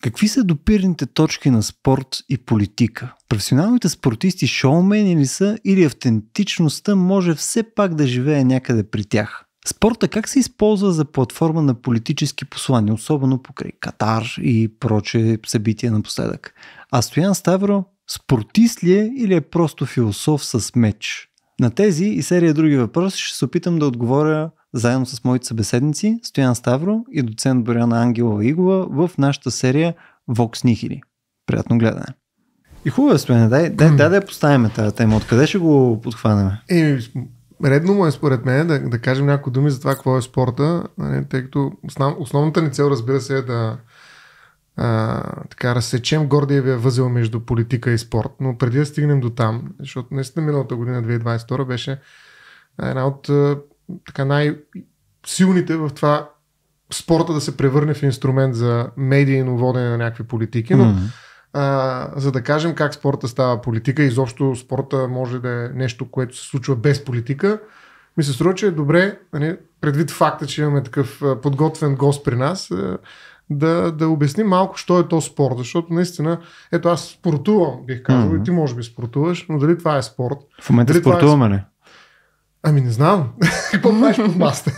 Какви са допирните точки на спорт и политика? Професионалните спортисти шоумени ли са или автентичността може все пак да живее някъде при тях? Спорта как се използва за платформа на политически послания, особено покрай Катар и проче събития напоследък? А Стоян Ставро спортист ли е или е просто философ с меч? На тези и серия други въпроси ще се опитам да отговоря заедно с моите събеседници Стоян Ставро и доцент Боряна Ангела Игова в нашата серия Vox Nihili. Приятно гледане! И хубаво, е, Стояне, дай, дай, дай да я поставим тази тема. Откъде ще го подхванем? И, редно му е според мен да, да кажем някои думи за това какво е спорта, нали, тъй като основ, основната ни цел разбира се е да а, така разсечем гордиевия възел между политика и спорт, но преди да стигнем до там, защото наистина миналата година 2022 беше една от така най-силните в това спорта да се превърне в инструмент за медийно водене на някакви политики, но mm-hmm. а, за да кажем как спорта става политика, изобщо спорта може да е нещо, което се случва без политика, ми се струва, че е добре, нали, предвид факта, че имаме такъв подготвен гост при нас, да, да обясним малко, що е то спорт, защото наистина, ето аз спортувам, бих казал, mm-hmm. и ти може би спортуваш, но дали това е спорт? В момента е спортуваме, е... не? Ами не знам. Какво правиш под масата?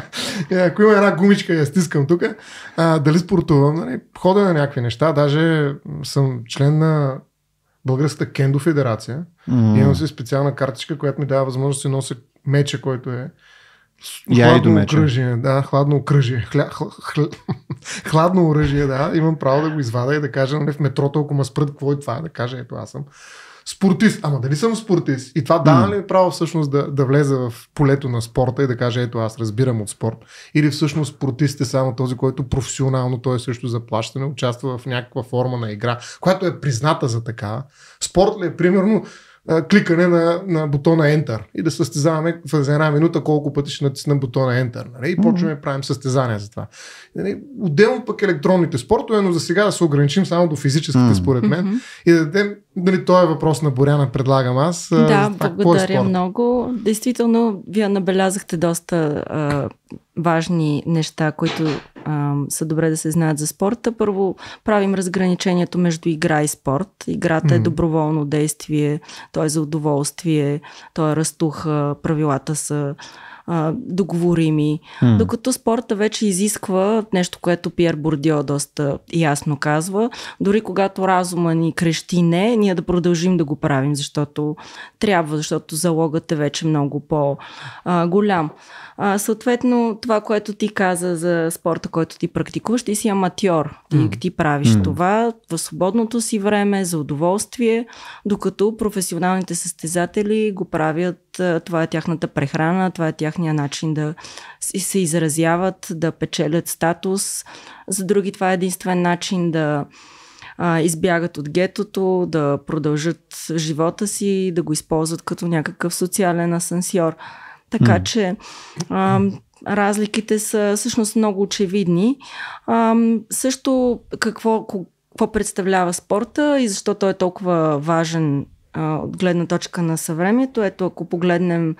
Е, ако има една гумичка я стискам тук, дали спортувам, нали, хода на някакви неща. Даже съм член на Българската кендо федерация. Mm. Имам си специална картичка, която ми дава възможност да нося меча, който е Я хладно оръжие. окръжие. Да, хладно оръжие. Хля, хл, хладно оръжие, да. Имам право да го извада и да кажа нали, в метрото, ако ме спрат, какво е това, да кажа, ето аз съм спортист. Ама дали съм спортист? И това дава ли право всъщност да, да влезе в полето на спорта и да каже, ето аз разбирам от спорт? Или всъщност спортист е само този, който професионално той е също заплащане, участва в някаква форма на игра, която е призната за така. Спорт ли е примерно кликане на, на бутона Enter и да състезаваме в една минута колко пъти ще натиснем бутона Enter. Нали? И почваме да mm-hmm. правим състезания за това. Нали? Отделно пък електронните спортове, но за сега да се ограничим само до физическите, mm-hmm. според мен. Mm-hmm. И да дадем, нали, той е въпрос на Боряна, предлагам аз. Да, това, е благодаря е много. Действително, вие набелязахте доста а, важни неща, които а, са добре да се знаят за спорта. Първо правим разграничението между игра и спорт. Играта mm-hmm. е доброволно действие, то е за удоволствие, то е растуха, правилата са а, договорими. Mm. Докато спорта вече изисква нещо, което Пьер Бордио доста ясно казва. Дори когато разума ни крещи не, ние да продължим да го правим, защото трябва, защото залогът е вече много по-голям. съответно, това, което ти каза за спорта, който ти практикуваш, ти си аматьор. Ти, mm. ти правиш mm. това в свободното си време, за удоволствие, докато професионалните състезатели го правят това е тяхната прехрана, това е тяхния начин да се изразяват, да печелят статус. За други това е единствен начин да а, избягат от гетото, да продължат живота си, да го използват като някакъв социален асансьор. Така mm. че а, разликите са всъщност много очевидни. А, също какво, какво представлява спорта и защо той е толкова важен а, от гледна точка на съвремето. Ето, ако погледнем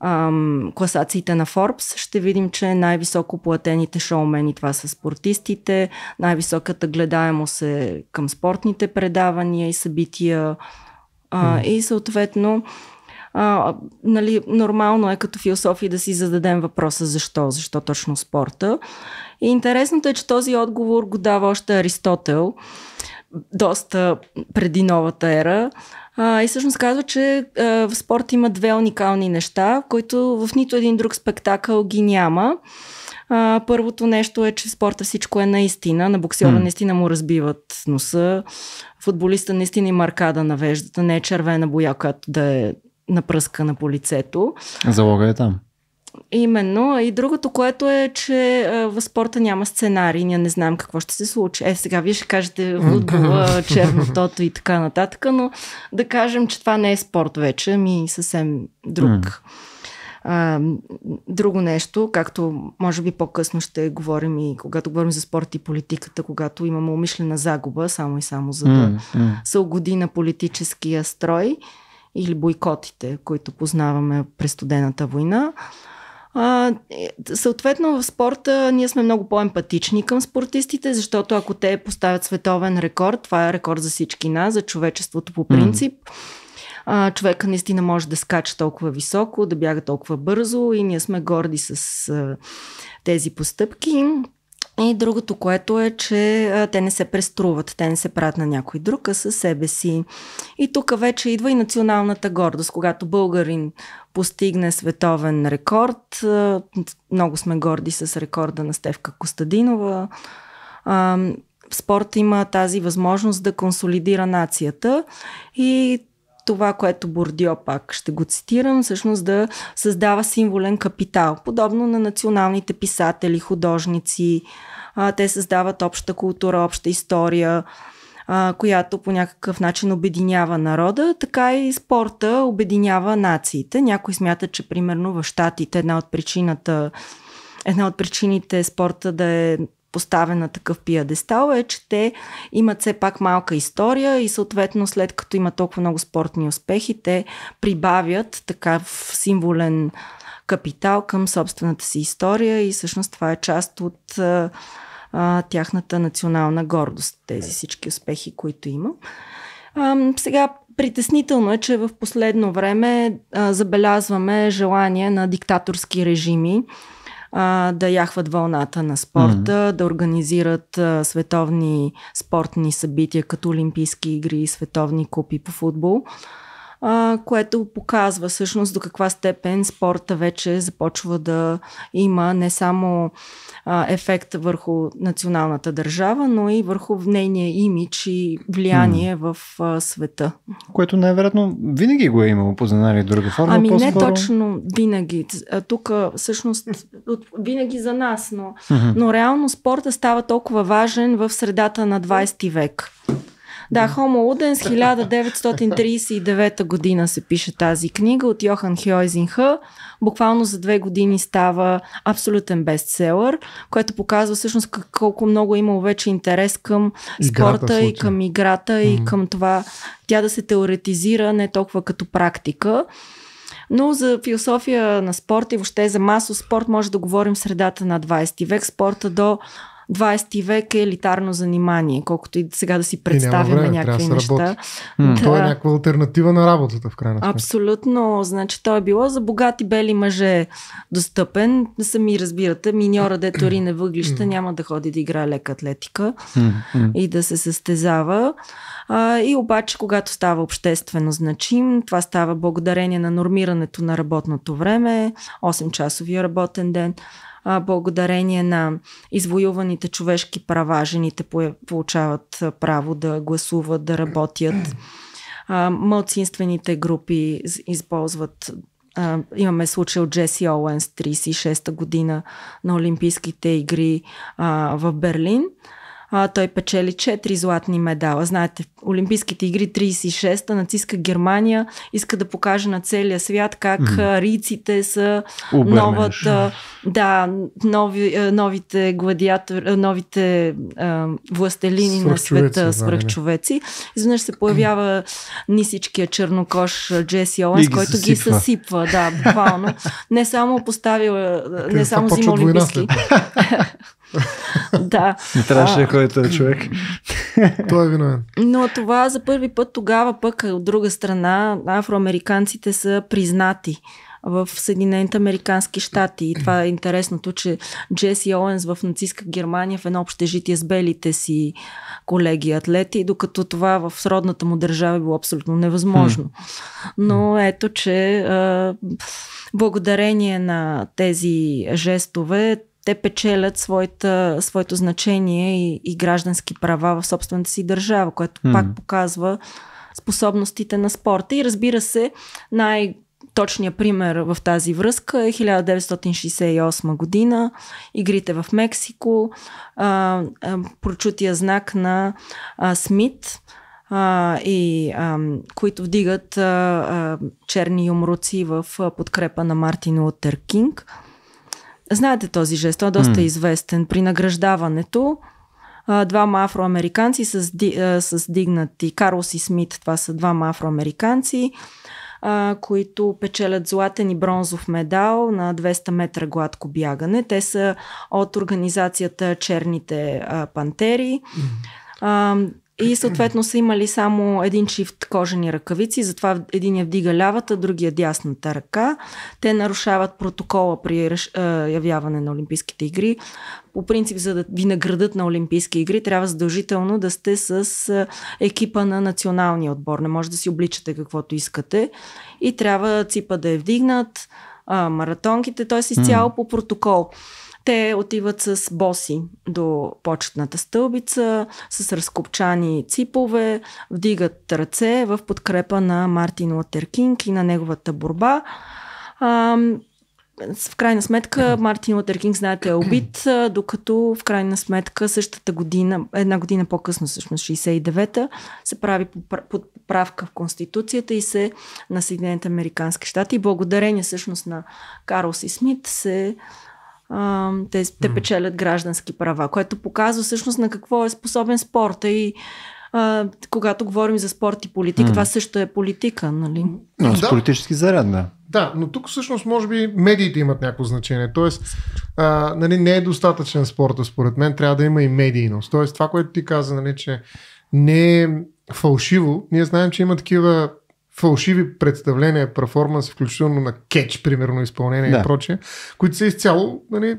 ам, класациите на Forbes, ще видим, че най-високо платените шоумени това са спортистите, най-високата гледаемост е към спортните предавания и събития а, mm. и съответно а, нали, нормално е като философия да си зададем въпроса защо, защо точно спорта. И интересното е, че този отговор го дава още Аристотел, доста преди новата ера. А, и всъщност казва, че а, в спорта има две уникални неща, които в нито един друг спектакъл ги няма. А, първото нещо е, че в спорта всичко е наистина. На боксера mm. наистина му разбиват носа. Футболиста наистина и маркада навежда, не е червена боя, която да е напръскана по лицето. Залога е там. Именно. И другото, което е, че в спорта няма сценарий, ние не знаем какво ще се случи. Е, сега вие ще кажете футбол, чернотото и така нататък, но да кажем, че това не е спорт вече, ами съвсем друг. А, друго нещо, както може би по-късно ще говорим и когато говорим за спорт и политиката, когато имаме умишлена загуба, само и само за да mm, mm. се угоди на политическия строй или бойкотите, които познаваме през студената война. А, е, съответно в спорта ние сме много по-емпатични към спортистите, защото ако те поставят световен рекорд, това е рекорд за всички нас, за човечеството по принцип. Mm-hmm а, човека наистина може да скача толкова високо, да бяга толкова бързо и ние сме горди с а, тези постъпки. И другото, което е, че а, те не се преструват, те не се правят на някой друг, а със себе си. И тук вече идва и националната гордост, когато българин постигне световен рекорд. Много сме горди с рекорда на Стевка Костадинова. Спорт има тази възможност да консолидира нацията и това, което Бордио пак ще го цитирам, всъщност да създава символен капитал, подобно на националните писатели, художници. Те създават обща култура, обща история, а, която по някакъв начин обединява народа, така и спорта обединява нациите. Някои смятат, че примерно в Штатите една от причината една от причините спорта да е поставен на такъв пиадестал е, че те имат все пак малка история и съответно след като има толкова много спортни успехи, те прибавят такъв символен капитал към собствената си история и всъщност това е част от а, тяхната национална гордост, тези всички успехи, които има. А, сега притеснително е, че в последно време а, забелязваме желание на диктаторски режими а, да яхват вълната на спорта, mm-hmm. да организират а, световни спортни събития като Олимпийски игри, и световни купи по футбол а, което показва всъщност до каква степен спорта вече започва да има не само а, ефект върху националната държава, но и върху нейния имидж и влияние mm. в а, света. Което най-вероятно винаги го е имало по една или друга форма. Ами по-скоро... не точно винаги. Тук всъщност винаги за нас, но, mm-hmm. но реално спорта става толкова важен в средата на 20 век. Да, Homo Ludens, 1939 година се пише тази книга от Йохан Хьойзинха. Буквално за две години става абсолютен бестселър, което показва всъщност колко много е имало вече интерес към играта спорта и към играта mm-hmm. и към това тя да се теоретизира не толкова като практика. Но за философия на спорта и въобще за масов спорт може да говорим средата на 20 век. Спорта до 20 век е елитарно занимание, колкото и сега да си представяме време, някакви да неща. да. То е някаква альтернатива на работата, в крайна сметка. Абсолютно. Значи, то е било за богати бели мъже достъпен. Сами разбирате, миньора, детори на въглища, няма да ходи да играе лека атлетика и да се състезава. А, и обаче, когато става обществено значим, това става благодарение на нормирането на работното време, 8-часовия работен ден а, благодарение на извоюваните човешки права жените получават право да гласуват, да работят. А, мълцинствените групи използват а, имаме случай от Джеси Оуенс 36-та година на Олимпийските игри а, в Берлин. А, той печели 4 златни медала. Знаете, Олимпийските игри 36-та, нацистска Германия иска да покаже на целия свят как mm. риците са новата, да, нови, новите гладиатор, новите а, властелини на света, нали? свръхчовеци. Изведнъж се появява нисичкия чернокош Джеси Оуенс, който съсипва. ги съсипва. Да, буквално. Не само поставил, не само взима олимпийски. да. Не трябваше да този човек. Той е виновен. Но това за първи път тогава пък от друга страна афроамериканците са признати в Съединените Американски щати. И това е интересното, че Джеси Оуенс в нацистска Германия в едно общежитие с белите си колеги атлети, докато това в сродната му държава е било абсолютно невъзможно. Но ето, че благодарение на тези жестове те печелят своята, своето значение и, и граждански права в собствената си държава, което mm. пак показва способностите на спорта. И разбира се, най- Точният пример в тази връзка е 1968 година, игрите в Мексико, а, а, прочутия знак на а, Смит, а, и а, които вдигат а, а, черни юмруци в подкрепа на Мартин Лутер Кинг. Знаете този жест, той е доста mm. известен. При награждаването двама афроамериканци с, с дигнати Карлос и Смит, това са двама афроамериканци, които печелят златен и бронзов медал на 200 метра гладко бягане. Те са от организацията Черните пантери. Mm. И съответно са имали само един чифт кожени ръкавици, затова един я вдига лявата, другия дясната ръка. Те нарушават протокола при е, явяване на Олимпийските игри. По принцип, за да ви наградат на Олимпийски игри, трябва задължително да сте с е, екипа на националния отбор. Не може да си обличате каквото искате. И трябва ципа да е вдигнат, маратонките, т.е. изцяло по протокол. Те отиват с боси до почетната стълбица, с разкопчани ципове, вдигат ръце в подкрепа на Мартин Лутер Кинг и на неговата борба. А, в крайна сметка Мартин Лутер Кинг, знаете, е убит, докато в крайна сметка същата година, една година по-късно, всъщност 69-та, се прави подправка в Конституцията и се на Съединените Американски щати. И благодарение всъщност на Карлс и Смит се те, те печелят граждански права, което показва всъщност на какво е способен спорта и а, когато говорим за спорт и политика, това също е политика, нали? Но с да. политически заряд, да. Да, но тук всъщност може би медиите имат някакво значение. Тоест, а, нали, не е достатъчен спорта, според мен, трябва да има и медийност. Тоест, това, което ти каза, нали, че не е фалшиво, ние знаем, че има такива фалшиви представления, перформанс, включително на кетч, примерно, изпълнение да. и прочее, които са изцяло нали,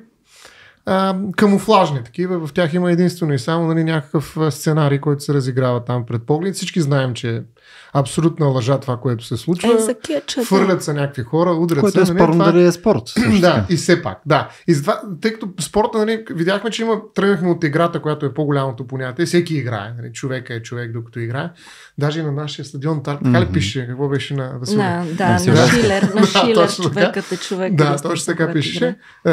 а, камуфлажни такива. В тях има единствено и само нали, някакъв сценарий, който се разиграва там пред поглед. Всички знаем, че Абсолютна лъжа това, което се случва. Е, кича, Фърлят се някакви хора, удрят което се. Което е нали, спорно това... дали е спорт. да, и все пак, да. И затова, тъй като спорта, нали, видяхме, че има, тръгнахме от играта, която е по-голямото понятие. Всеки играе. Нали, човека е човек, докато играе. Даже и на нашия стадион, така mm-hmm. ли пише? Какво беше на Василия? Да, да, на, на Шилер, на Шилер, човекът е човек. Да, да точно така пише. Е,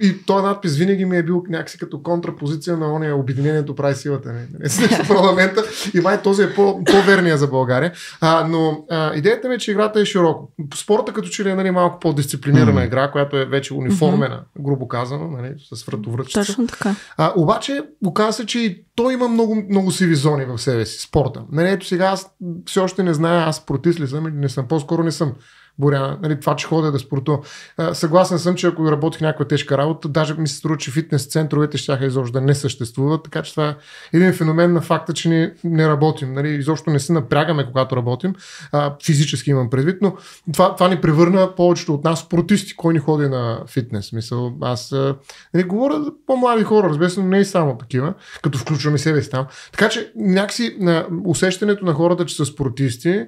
и този надпис винаги ми е бил някакси като контрапозиция на ония Обединението прави силата. Нали, нали срещу парламента. И май този е по-верния за България. България. А, но а, идеята ми е, че играта е широко. Спорта като че ли е нали, малко по-дисциплинирана mm-hmm. игра, която е вече униформена, mm-hmm. грубо казано, нали, с вратовръчица. Точно така. А, обаче, оказа се, че и той има много, много сиви зони в себе си, спорта. Нали, ето сега аз все още не знам, аз против ли съм или не съм, по-скоро не съм боря. Нали, това, че ходя да спорта. Съгласен съм, че ако работих някаква тежка работа, даже ми се струва, че фитнес центровете ще изобщо да не съществуват. Така че това е един феномен на факта, че ни не работим. Нали, изобщо не се напрягаме, когато работим. А, физически имам предвид, но това, това ни превърна повечето от нас спортисти, кой ни ходи на фитнес. Мисъл, аз нали, говоря за по-млади хора, разбира се, но не и само такива, като включваме себе си там. Така че някакси на усещането на хората, че са спортисти,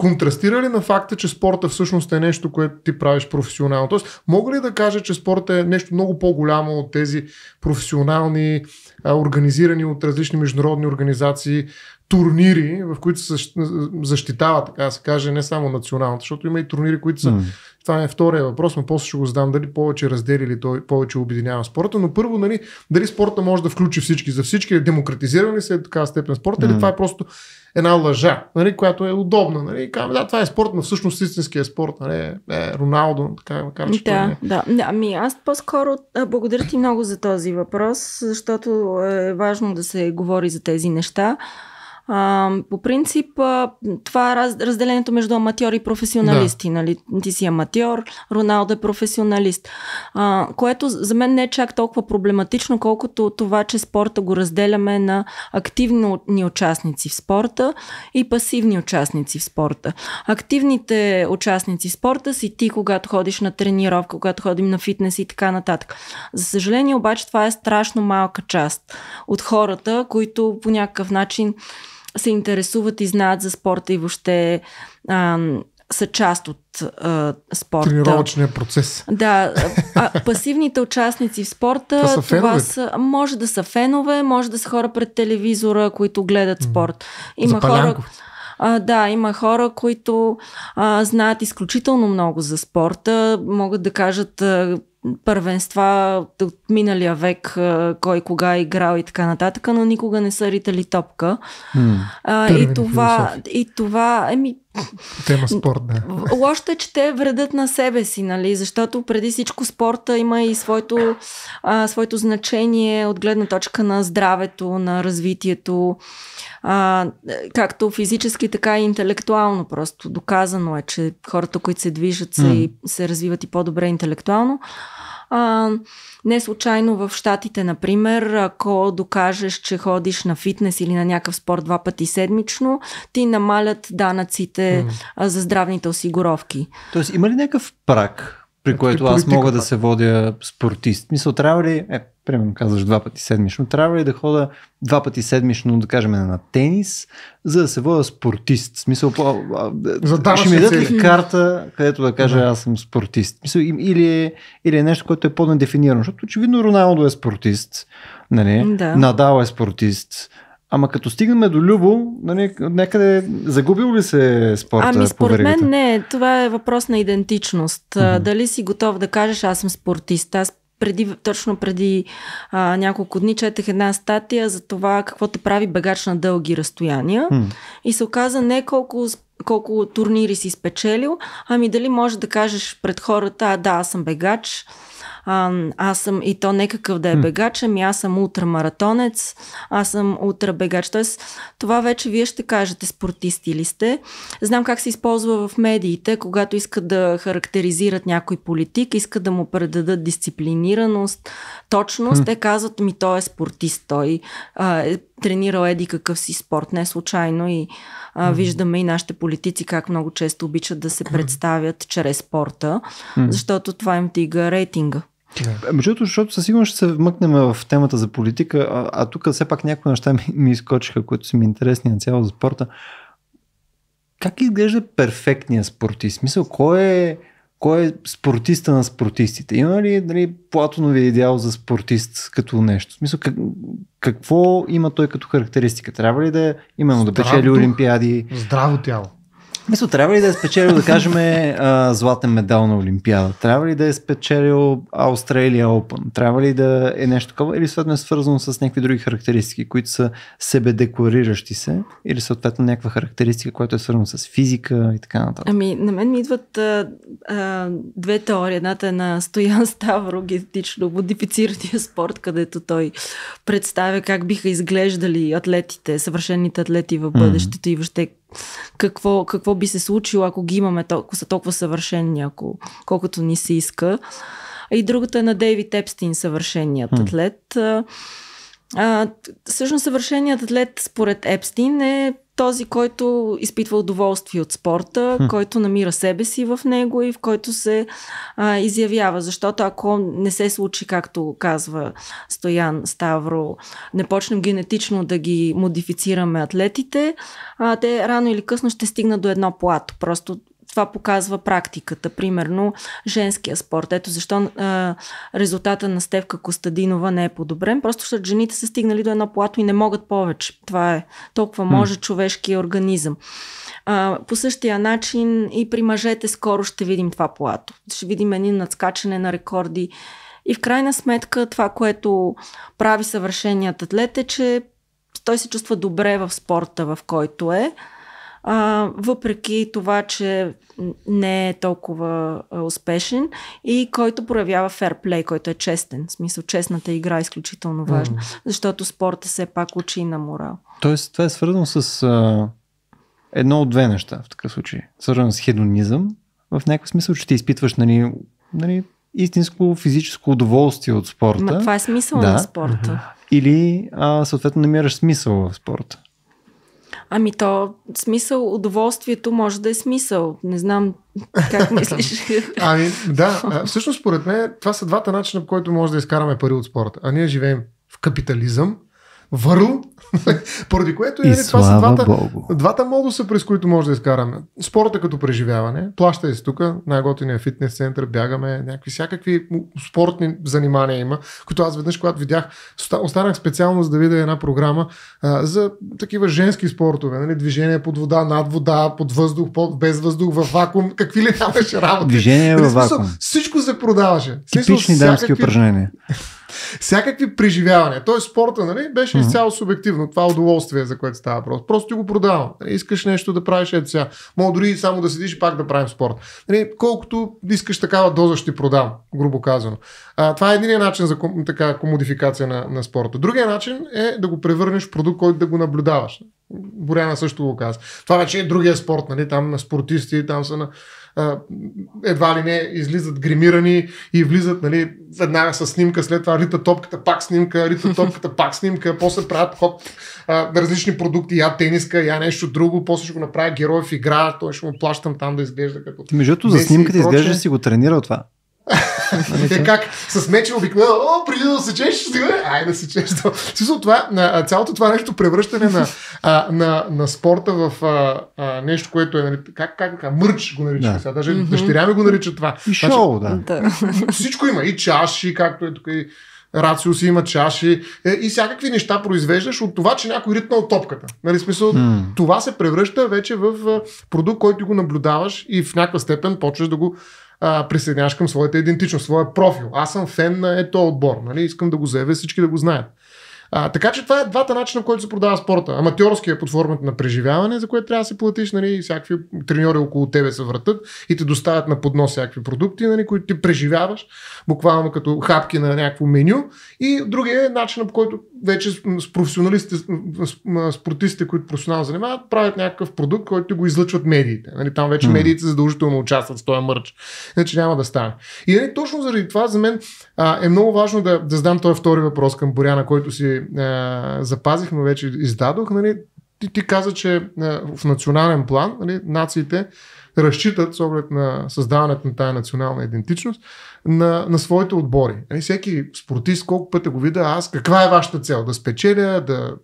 контрастира ли на факта, че спорта всъщност е нещо, което ти правиш професионално? Тоест, мога ли да кажа, че спорта е нещо много по-голямо от тези професионални, организирани от различни международни организации, турнири, в които се защитава, така да се каже, не само националната, защото има и турнири, които са... Mm. Това е втория въпрос, но после ще го задам дали повече раздели или той повече обединява спорта. Но първо, нали, дали спорта може да включи всички за всички, е демократизирани ли се е така степен спорта mm. или това е просто една лъжа, нали, която е удобна. Нали, казваме, да, това е спорт, но всъщност истинския е спорт нали, е, Роналдо, така макар, че да, е. да. Ами аз по-скоро благодаря ти много за този въпрос, защото е важно да се говори за тези неща. А, по принцип, а, това е раз, разделението между аматьор и професионалисти. Да. Нали? Ти си аматьор, Роналдо е професионалист. А, което за мен не е чак толкова проблематично, колкото това, че спорта го разделяме на активни участници в спорта и пасивни участници в спорта. Активните участници в спорта си ти, когато ходиш на тренировка, когато ходим на фитнес и така нататък. За съжаление, обаче, това е страшно малка част от хората, които по някакъв начин се интересуват и знаят за спорта и въобще а, са част от а, спорта. Тренировъчния процес. Да, а, пасивните участници в спорта, това, са, това са може да са фенове, може да са хора пред телевизора, които гледат спорт. Има за хора. А, да, има хора, които а, знаят изключително много за спорта, могат да кажат а, първенства от миналия век, кой кога е играл и така нататък, но никога не са ритали топка. Mm. А, и това, и това, еми, Тема спорт, да. Лошото е, че те вредят на себе си, нали? Защото преди всичко спорта има и своето, а, своето значение от гледна точка на здравето, на развитието, а, както физически, така и интелектуално. Просто доказано е, че хората, които се движат, се, mm. се развиват и по-добре интелектуално. А, не случайно в Штатите, например, ако докажеш, че ходиш на фитнес или на някакъв спорт два пъти седмично, ти намалят данъците mm. за здравните осигуровки. Тоест, има ли някакъв прак, при значи, който аз мога да се водя спортист? Мисля, трябва ли... Е, примерно казваш два пъти седмично, трябва ли да хода два пъти седмично, да кажем, на тенис, за да се вода спортист? Смисъл, за да ще ми дадат ли карта, където да кажа да. аз съм спортист? Мисъл, или, е, или е нещо, което е по-недефинирано, защото очевидно Роналдо е спортист, нали? да. Надал е спортист, Ама като стигнем до Любо, нали, някъде загубил ли се спорта? Ами според мен не. Това е въпрос на идентичност. Uh-huh. Дали си готов да кажеш аз съм спортист. Аз преди, точно преди а, няколко дни четах една статия за това какво те прави бегач на дълги разстояния mm. и се оказа не колко, колко турнири си спечелил, ами дали можеш да кажеш пред хората, а да, аз съм бегач, а, аз съм и то некакъв да е бегач, ами аз съм ултрамаратонец, аз съм ултрабегач. Тоест, това вече вие ще кажете спортисти ли сте. Знам как се използва в медиите, когато искат да характеризират някой политик, искат да му предадат дисциплинираност, точност. Те казват ми той е спортист, той а, е тренирал еди какъв си спорт. Не случайно и а, виждаме и нашите политици как много често обичат да се представят чрез спорта, защото това им тига рейтинга. Да. Между другото, защото със сигурност ще се вмъкнем в темата за политика, а, а тук все пак някои неща ми, ми изкочиха, които са ми интересни на цяло за спорта. Как изглежда перфектният спортист? Мисъл, кой е, кой е спортиста на спортистите? Има ли нали, платонови идеал за спортист като нещо? смисъл, как, какво има той като характеристика? Трябва ли да е именно Здрав да печели олимпиади? Здраво тяло. Мисля, трябва ли да е спечелил, да кажем, а, златен медал на Олимпиада? Трябва ли да е спечелил Австралия Open? Трябва ли да е нещо такова? Или съответно е свързано с някакви други характеристики, които са себе деклариращи се? Или съответно някаква характеристика, която е свързана с физика и така нататък? Ами, на мен ми идват а, а, две теории. Едната е на Стоян Ставро, генетично модифицирания спорт, където той представя как биха изглеждали атлетите, съвършените атлети в бъдещето mm-hmm. и въобще какво, какво би се случило, ако ги имаме, ако са толкова съвършени, ако, колкото ни се иска. И другата е на Дейвид Епстин, съвършеният mm. атлет. А, всъщност съвършеният атлет според Епстин е този, който изпитва удоволствие от спорта, хм. който намира себе си в него и в който се а, изявява. Защото ако не се случи, както казва Стоян Ставро, не почнем генетично да ги модифицираме атлетите, а, те рано или късно ще стигнат до едно плато. Просто това показва практиката. Примерно женския спорт. Ето защо а, резултата на Стевка Костадинова не е подобрен. Просто защото жените са стигнали до едно плато и не могат повече. Това е. Толкова може mm. човешкия организъм. А, по същия начин и при мъжете скоро ще видим това плато. Ще видим едни надскачане на рекорди. И в крайна сметка това, което прави съвършеният атлет е, че той се чувства добре в спорта, в който е а, въпреки това, че не е толкова а, успешен и който проявява ферплей, който е честен. В смисъл, честната игра е изключително важна, mm. защото спорта се пак учи на морал. Тоест, това е свързано с а, едно от две неща в такъв случай. Свързано с хедонизъм, в някакъв смисъл, че ти изпитваш нали, нали, истинско физическо удоволствие от спорта. Но това е смисъл да. на спорта. Или а, съответно намираш смисъл в спорта. Ами то, смисъл, удоволствието може да е смисъл. Не знам как мислиш. ами да, всъщност според мен това са двата начина, по които може да изкараме пари от спорта. А ние живеем в капитализъм, върл, поради което и, нали, това са двата, двата модуса, през които може да изкараме. Спорта като преживяване, плащай се тук, най-готиния е фитнес център, бягаме, някакви всякакви спортни занимания има, които аз веднъж, когато видях, останах специално за да видя една програма а, за такива женски спортове, нали, движение под вода, над вода, под въздух, под, без въздух, във вакуум, какви ли нямаше работи. Движение във нали, вакуум. Всичко се продаваше. Типични дамски упражнения. всякакви преживявания. Тоест спорта нали, беше mm-hmm. изцяло субективно. Това удоволствие, за което става въпрос. Просто ти го продавам. Нали, искаш нещо да правиш ето сега. Мога дори само да седиш и пак да правим спорт. Нали, колкото искаш такава доза, ще ти продам, грубо казано. А, това е единият начин за ком, така, комодификация на, на спорта. Другия начин е да го превърнеш в продукт, който да го наблюдаваш. Боряна също го каза. Това вече е другия спорт, нали? Там на спортисти, там са на едва ли не излизат гримирани и влизат нали, веднага с снимка, след това рита топката, пак снимка, рита топката, пак снимка, после правят хоп на различни продукти, я тениска, я нещо друго, после ще го направя герой в игра, той ще му плащам там да изглежда като... Между за снимката изглежда си го тренирал това. Нали, как с меча обикновено, о, преди да се чеш, ай да се чеш. Смисъл това, на, цялото това нещо превръщане на, а, на, на спорта в а, а, нещо, което е, нали, как, как, как мърч го нарича. Да. Сега, даже mm-hmm. дъщеря ми го нарича това. И значи, шоу, шоу, да. Всичко има, и чаши, както е тук и рацио си има чаши е, и всякакви неща произвеждаш от това, че някой ритна от топката. Нали, смисъл, mm. това се превръща вече в продукт, който го наблюдаваш и в някаква степен почваш да го а, присъединяваш към своята идентичност, своя профил. Аз съм фен на ето отбор, нали? искам да го заявя, всички да го знаят. А, така че това е двата начина, който се продава спорта. Аматьорския е под формата на преживяване, за което трябва да се платиш, нали, и всякакви треньори около тебе се вратат и те доставят на поднос всякакви продукти, нали, които ти преживяваш, буквално като хапки на някакво меню. И другия е начинът, по който вече с професионалистите, спортистите, които професионално занимават, правят някакъв продукт, който го излъчват медиите. Нали, там вече mm. медиите задължително участват с този мърч. Значи няма да стане. И нали, точно заради това за мен а, е много важно да, да задам този втори въпрос към Боряна, който си а, запазих, но вече издадох. Нали, ти, ти каза, че а, в национален план нали, нациите разчитат с оглед на създаването на тая национална идентичност на, на своите отбори. Нали, всеки спортист, колко пъти го вида, аз, каква е вашата цел? Да спечеля, да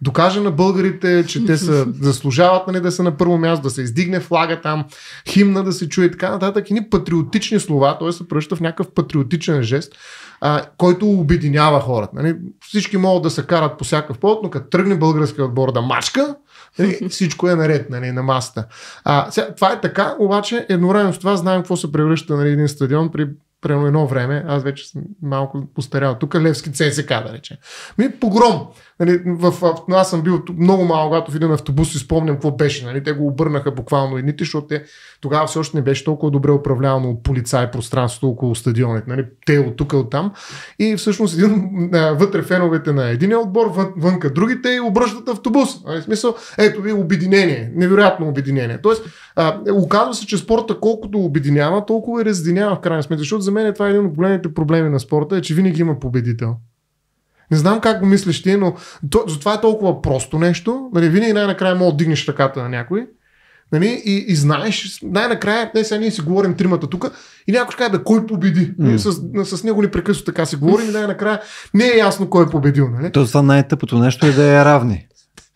докажа на българите, че те са, заслужават нали, да са на първо място, да се издигне флага там, химна да се чуе и така нататък. и ни патриотични слова, той се превръща в някакъв патриотичен жест, а, който обединява хората. Нали, всички могат да се карат по всякакъв повод, но като тръгне българския отбор да мачка, нали, всичко е наред нали, на масата. А, сега, това е така, обаче едновременно с това знаем какво се превръща на нали, един стадион при Примерно едно време, аз вече съм малко постарял. Тук Левски ЦСК, да рече. Ми, погром. Нали, в, в, аз съм бил много малко, когато в един автобус и спомням какво беше. Нали, те го обърнаха буквално едните, защото те, тогава все още не беше толкова добре управлявано от полицай пространството около стадионите. Нали, те от тук от там. И всъщност един, а, вътре феновете на един е отбор, вън, вънка другите и обръщат автобус. Нали, в смисъл, ето ви обединение, невероятно обединение. Тоест, а, оказва се, че спорта колкото обединява, толкова и разединява в крайна сметка. Защото за мен е това е един от големите проблеми на спорта, е, че винаги има победител. Не знам как го мислиш ти, но то, затова е толкова просто нещо. Нали, винаги най-накрая мога да дигнеш ръката на някой. Нали, и, и знаеш, най-накрая, не сега ние си говорим тримата тук и някой ще каже, бе, кой победи? Mm. С, с него прекъсно така си говорим и най-накрая не е ясно кой е победил. Нали? То за най-тъпото нещо е да е равни.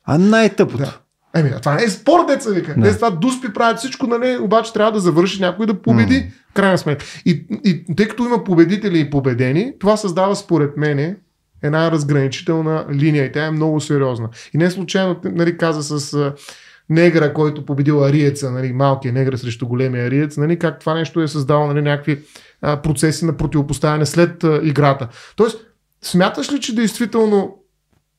А най-тъпото. Да. Еми, това не е спор, деца вика. Не. това дуспи правят всичко, нали? обаче трябва да завърши някой да победи. Mm. Крайна сметка. И, и тъй като има победители и победени, това създава според мене една разграничителна линия и тя е много сериозна. И не случайно нали, каза с негра, който победил ариеца, нали, малкия негра срещу големия ариец, нали, как това нещо е създало нали, някакви а, процеси на противопоставяне след а, играта. Тоест, смяташ ли, че действително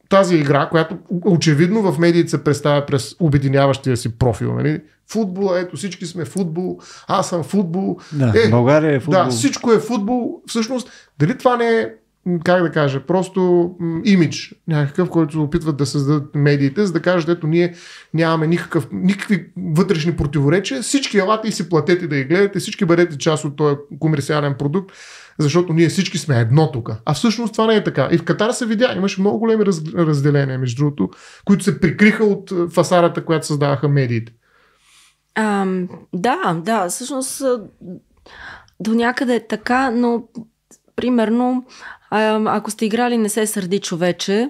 тази игра, която очевидно в медиите се представя през обединяващия си профил. Нали? футбол, ето всички сме футбол, аз съм футбол. Да, е, България е футбол. Да, всичко е футбол. Всъщност, дали това не е как да кажа, просто имидж някакъв, който опитват да създадат медиите, за да кажат, ето ние нямаме никакъв, никакви вътрешни противоречия, всички елате и си платете да ги гледате, всички бъдете част от този комерциален продукт, защото ние всички сме едно тук. А всъщност това не е така. И в Катар се видя, имаше много големи раз, разделения, между другото, които се прикриха от е, фасарата, която създаваха медиите. Ам, да, да, всъщност е, до някъде е така, но примерно а, ако сте играли Не се сърди човече,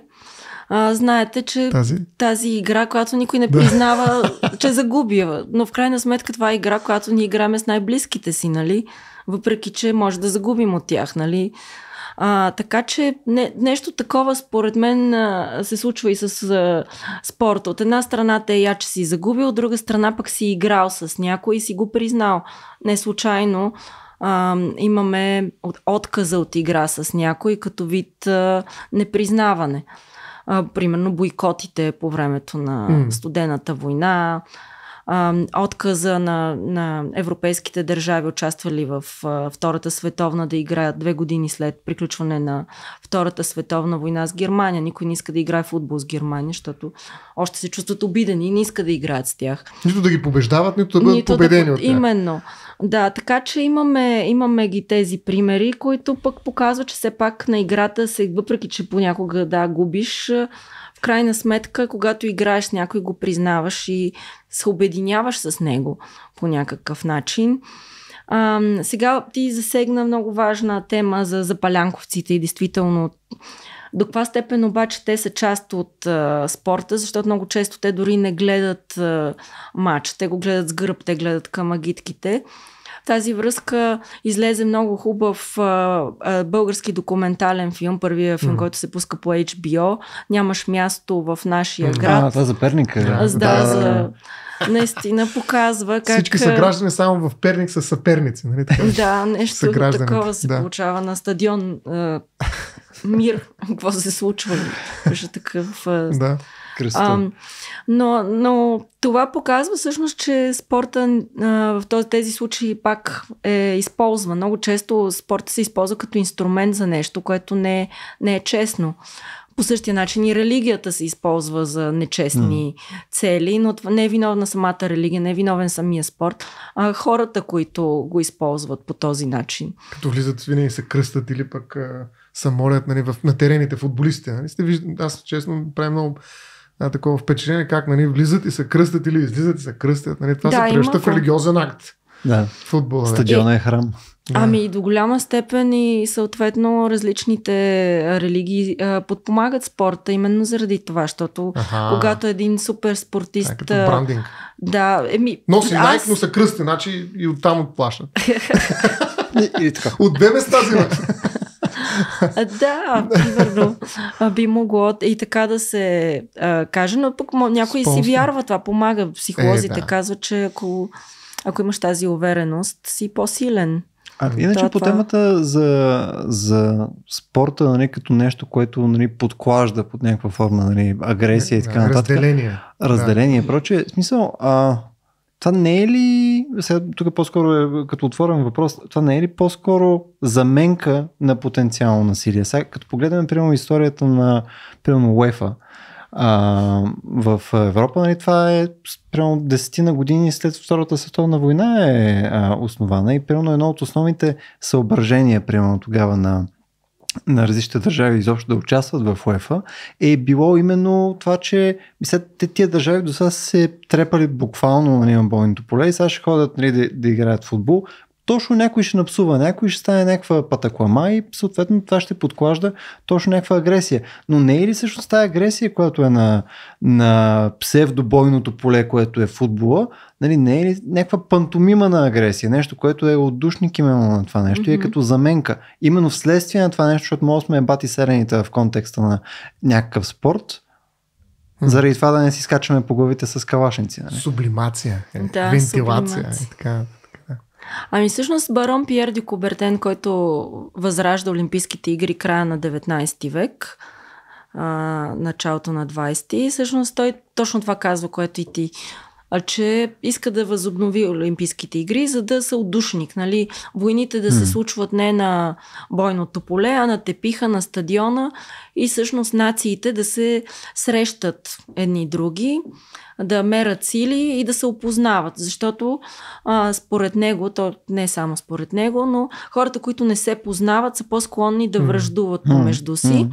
а, знаете, че тази? тази игра, която никой не признава, да. че загуби. Но в крайна сметка това е игра, която ние играме с най-близките си, нали? Въпреки, че може да загубим от тях, нали? А, така че не, нещо такова според мен а, се случва и с а, спорта. От една страна те я, че си загубил, от друга страна пък си играл с някой и си го признал. Не случайно а, имаме от, отказа от игра с някой като вид а, непризнаване. А, примерно бойкотите по времето на студената война, а, отказа на, на европейските държави, участвали в а, Втората световна, да играят две години след приключване на Втората световна война с Германия. Никой не иска да играе футбол с Германия, защото още се чувстват обидени и не иска да играят с тях. Нито да ги побеждават, нито да бъдат победени да, от тях. Именно. Да, така че имаме, имаме ги тези примери, които пък показват, че все пак на играта, се, въпреки че понякога да губиш, в крайна сметка, когато играеш с някой, го признаваш и се обединяваш с него по някакъв начин. А, сега ти засегна много важна тема за запалянковците и действително до каква степен обаче те са част от а, спорта, защото много често те дори не гледат а, матч. Те го гледат с гръб, те гледат към агитките. В тази връзка излезе много хубав а, а, български документален филм, първия филм, mm. който се пуска по HBO. Нямаш място в нашия град. А, това е за Перника. Е. Да, да, да. за наистина показва как... Всички са граждани само в Перник са съперници, нали така? Да, нещо такова се да. получава на стадион А, Мир. Какво се случва? Беше такъв... А... да кръста. но, но това показва всъщност, че спорта а, в този, тези случаи пак е използва. Много често спорта се използва като инструмент за нещо, което не, не е честно. По същия начин и религията се използва за нечестни mm. цели, но не е виновна самата религия, не е виновен самия спорт, а хората, които го използват по този начин. Като влизат винаги се кръстат или пък а, са молят нали, в, на терените футболистите. Нали? Сте Аз честно правя много а, е, такова впечатление, как нали, влизат и се кръстят или излизат и се кръстят. Нали, това да, се превръща в религиозен акт. Да. Футбол, нали. Стадиона е храм. Да. Ами до голяма степен и съответно различните религии а, подпомагат спорта именно заради това, защото Аха. когато един супер спортист... Е, а, като брандинг. Да, еми... Носи аз... най но се кръсти, значи и оттам отплащат. и, и така. От две места взимат да, примерно би могло и така да се а, каже, но пък някой си вярва това, помага. Психолозите е, да. казват, че ако, ако имаш тази увереност, си по-силен. А, иначе това, по темата за, за спорта, нали, като нещо, което нали, подклажда под някаква форма нали, агресия и е, така нататък. Разделение. Разделение. Да. Проче, смисъл, а, това не е ли сега, тук по-скоро е като отворен въпрос, това не е ли по-скоро заменка на потенциално насилие? Сега, като погледнем, примерно, историята на, примерно, УЕФА, в Европа, нали, това е примерно десетина години след Втората световна война е а, основана и примерно едно от основните съображения, примерно тогава на на различните държави изобщо да участват в УЕФА, е било именно това, че мисля, те тия държави до сега се трепали буквално на нали, бойното поле и сега ще ходят нали, да, да играят футбол точно някой ще напсува, някой ще стане някаква патаклама и съответно това ще подклажда точно някаква агресия. Но не е ли всъщност тази агресия, която е на, на псевдобойното поле, което е футбола, нали, не е ли някаква пантомима на агресия, нещо, което е отдушник именно на това нещо mm-hmm. и е като заменка. Именно вследствие на това нещо, защото може сме бати серените в контекста на някакъв спорт, заради това да не си скачаме по главите с калашници. Нали? Сублимация. Е. Да, Вентилация. Е, сублимация. Е, така. Ами всъщност барон Пьер де Кубертен, който възражда Олимпийските игри края на 19 век, а, началото на 20, ти всъщност той точно това казва, което и ти а че иска да възобнови Олимпийските игри, за да са отдушник. Нали? Войните да се случват не на бойното поле, а на тепиха, на стадиона и всъщност нациите да се срещат едни други да мерят сили и да се опознават, защото а, според него, то не е само според него, но хората, които не се познават, са по-склонни да връждуват помежду си.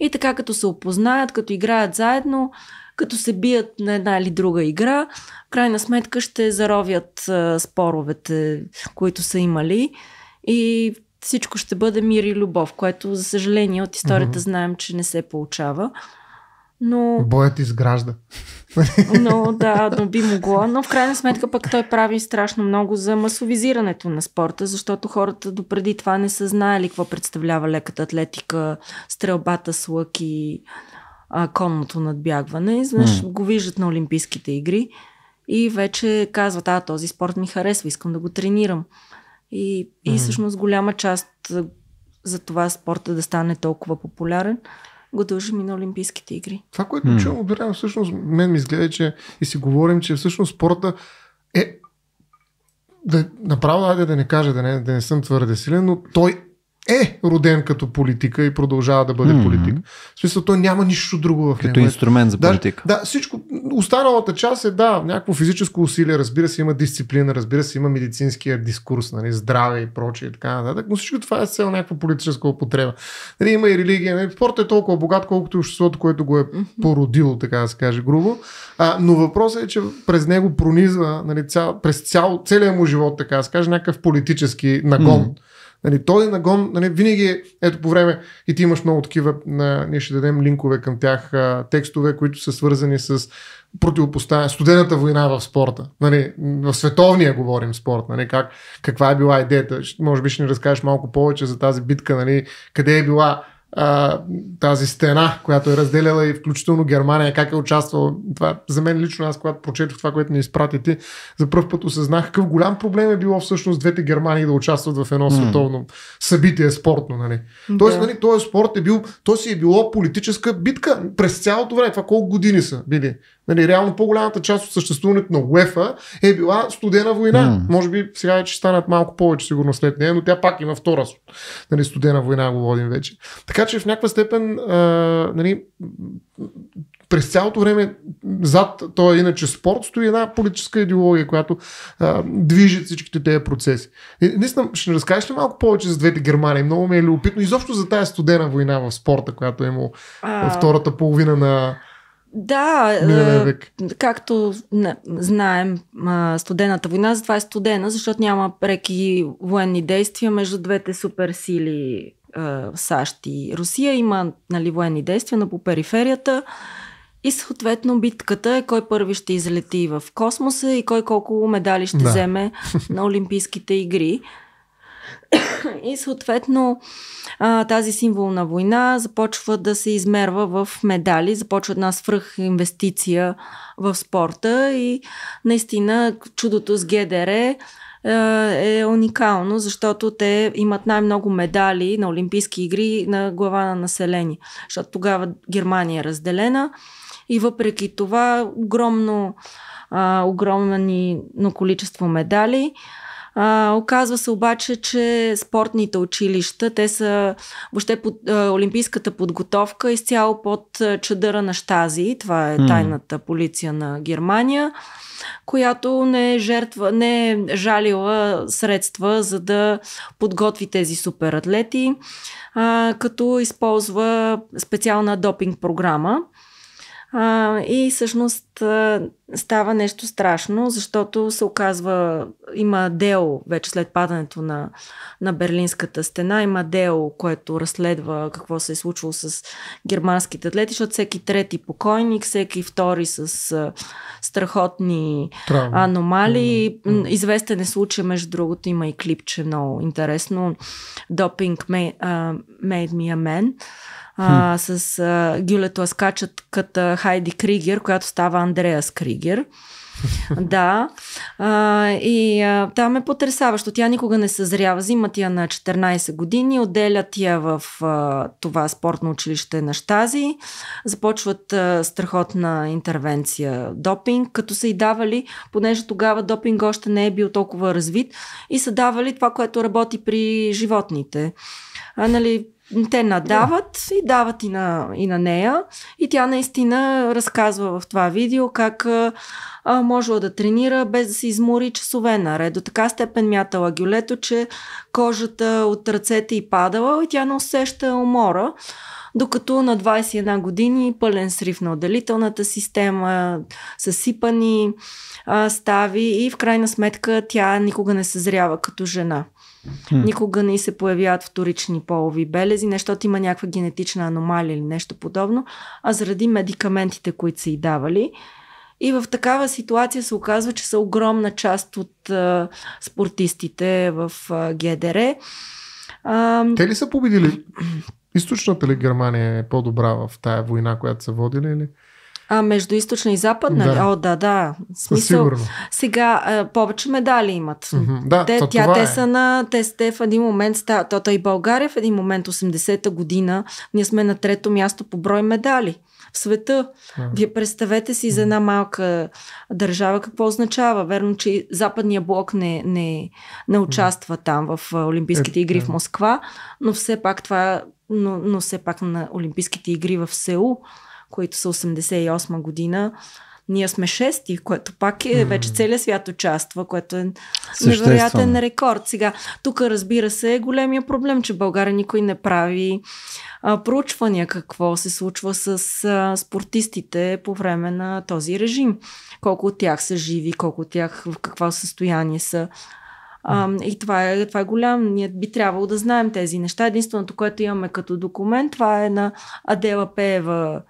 И така като се опознаят, като играят заедно, като се бият на една или друга игра, в крайна сметка ще заровят а, споровете, които са имали и всичко ще бъде мир и любов, което за съжаление от историята mm-hmm. знаем, че не се получава. Но... Боят изгражда. Но да, но би могло. Но в крайна сметка пък той прави страшно много за масовизирането на спорта, защото хората допреди това не са знаели какво представлява леката атлетика, стрелбата с лък и а, конното надбягване. Изведнъж mm. го виждат на Олимпийските игри и вече казват, а този спорт ми харесва, искам да го тренирам. И, mm. и всъщност голяма част за това спорта да стане толкова популярен го дължим и на Олимпийските игри. Това, което mm. чувам обирам, всъщност мен ми изгледа, че и си говорим, че всъщност спорта е да, направо, айде да не кажа, да не, да не съм твърде силен, но той е роден като политика и продължава да бъде mm-hmm. политик. В смисъл, той няма нищо друго в него. Като инструмент за политика. Да, да, всичко. Останалата част е да, някакво физическо усилие, разбира се, има дисциплина, разбира се, има медицинския дискурс, нали, здраве и прочее и така нататък, но всичко това е цел някаква политическа употреба. Нали, има и религия. Нали, спорта е толкова богат, колкото обществото, което го е породило, така да се каже грубо. А, но въпросът е, че през него пронизва нали, цял, през цял, целият му живот, така да се каже, някакъв политически нагон. Mm-hmm Нали, този нагон нали, винаги е, ето по време и ти имаш много такива, на, ние ще дадем линкове към тях, а, текстове, които са свързани с противопоставяне, студената война в спорта, нали, в световния говорим спорт, нали, как, каква е била идеята, може би ще ни разкажеш малко повече за тази битка, нали, къде е била а, тази стена, която е разделяла и включително Германия, как е участвала. Това, за мен лично аз, когато прочетох това, което ни изпратите, за първ път осъзнах какъв голям проблем е било всъщност двете Германии да участват в едно mm. световно събитие спортно. Нали? Да. Тоест, нали, този спорт е бил, то си е било политическа битка през цялото време, това колко години са били Нали, реално по-голямата част от съществуването на УЕФА е била студена война. Mm. Може би сега вече станат малко повече сигурно след нея, но тя пак има втора нали, студена война, го водим вече. Така че в някаква степен а, нали, през цялото време зад този иначе спорт стои една политическа идеология, която а, движи всичките тези процеси. Наистина, ще ни разкажеш ли малко повече за двете Германии? Много ми е любопитно. Изобщо за тази студена война в спорта, която е имал а... втората половина на да, както знаем, студената война затова е студена, защото няма преки военни действия между двете суперсили САЩ и Русия. Има нали, военни действия, но по периферията. И съответно битката е кой първи ще излети в космоса и кой колко медали ще да. вземе на Олимпийските игри. И съответно тази символна война започва да се измерва в медали, започва една свръх инвестиция в спорта и наистина чудото с ГДР е уникално, защото те имат най-много медали на Олимпийски игри на глава на население, защото тогава Германия е разделена и въпреки това огромно, а, огромно количество медали. А, оказва се обаче, че спортните училища, те са въобще под, а, олимпийската подготовка изцяло под чадъра на Штази. Това е тайната полиция на Германия, която не е, жертва, не е жалила средства, за да подготви тези суператлети, а, като използва специална допинг програма. А, и всъщност става нещо страшно, защото се оказва, има дело вече след падането на, на Берлинската стена, има дело, което разследва какво се е случило с германските атлети, защото всеки трети покойник, всеки втори с а, страхотни Травм. аномалии. Mm-hmm. Известен е случай, между другото, има и клипче е много интересно. Допинг made, uh, made me a man а, с а, гюлето скачат като Хайди Кригер, която става Андреас Кригер. да. А, и а, там е потрясаващо. Тя никога не съзрява. Взимат я на 14 години, отделят я в а, това спортно училище на Штази. Започват а, страхотна интервенция допинг, като са и давали, понеже тогава допинг още не е бил толкова развит, и са давали това, което работи при животните. А, нали, те надават yeah. и дават и на, и на нея. И тя наистина разказва в това видео как а, можела да тренира без да се измори часове наред. До така степен мятала гюлето, че кожата от ръцете и падала и тя не усеща умора. Докато на 21 години пълен срив на отделителната система, съсипани а, стави и в крайна сметка тя никога не съзрява като жена. Никога не се появяват вторични полови белези, не защото има някаква генетична аномалия или нещо подобно, а заради медикаментите, които са и давали. И в такава ситуация се оказва, че са огромна част от а, спортистите в а, ГДР. А, Те ли са победили? Източната ли Германия е по-добра в тая война, която са водили? Или? А, между източна и западна? Да. О, да, да. Смисъл, Сега а, повече медали имат. Mm-hmm. Да, те, то, тя, това те е. са на... Те, те в един момент... Ста, то, и България в един момент, 80-та година, ние сме на трето място по брой медали в света. Да. Вие представете си за една малка държава какво означава. Верно, че Западния блок не, не, не участва там в Олимпийските е, игри да. в Москва, но все пак това, но, но все пак на Олимпийските игри в Сеул които са 88 година. Ние сме шести, което пак е вече целият свят участва, което е невероятен рекорд. Сега, тук разбира се е големия проблем, че България никой не прави а, проучвания какво се случва с а, спортистите по време на този режим. Колко от тях са живи, колко от тях в какво състояние са. А, и това е, това е голям. Ние би трябвало да знаем тези неща. Единственото, което имаме като документ, това е на Адела Пеева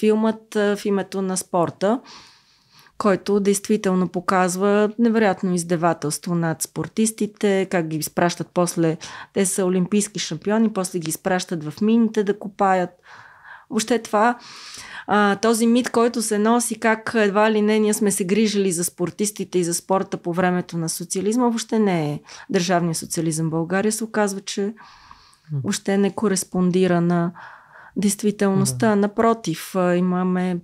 филмът в името на спорта, който действително показва невероятно издевателство над спортистите, как ги изпращат после. Те са олимпийски шампиони, после ги изпращат в мините да копаят. Въобще това, а, този мит, който се носи, как едва ли не ние сме се грижили за спортистите и за спорта по времето на социализма, въобще не е държавния социализъм в България. Се оказва, че въобще не кореспондира на действителността. Mm-hmm. Напротив, имаме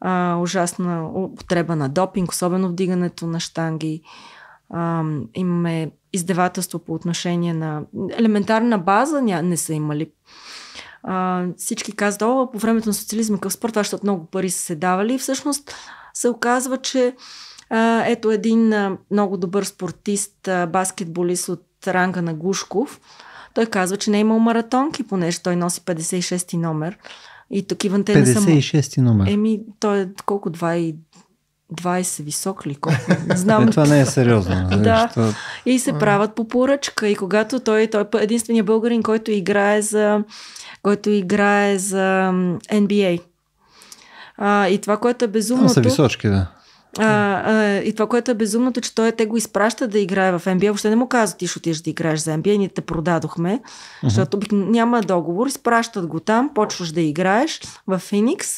а, ужасна употреба на допинг, особено вдигането на штанги. А, имаме издевателство по отношение на елементарна база, ня, не са имали. А, всички казват, о, по времето на социализма какъв спорт, това, защото много пари са се давали. И всъщност се оказва, че а, ето един а, много добър спортист, а, баскетболист от ранга на Гушков – той казва, че не е имал маратонки, понеже той носи 56-ти номер. И такива те 56 не са... 56-ти номер. Еми, той е колко 2 20 висок ли колко? Знам. Е, това не е сериозно. Нали? да. И се правят по поръчка. И когато той, той е единствения българин, който играе за, който играе за NBA. А, и това, което е безумно. Са височки, да. А, а, и това, което е безумното, че той е, те го изпраща да играе в NBA. Въобще не му казва, ти ще отидеш да играеш за NBA, ние те продадохме, uh-huh. защото няма договор. Изпращат го там, почваш да играеш в Феникс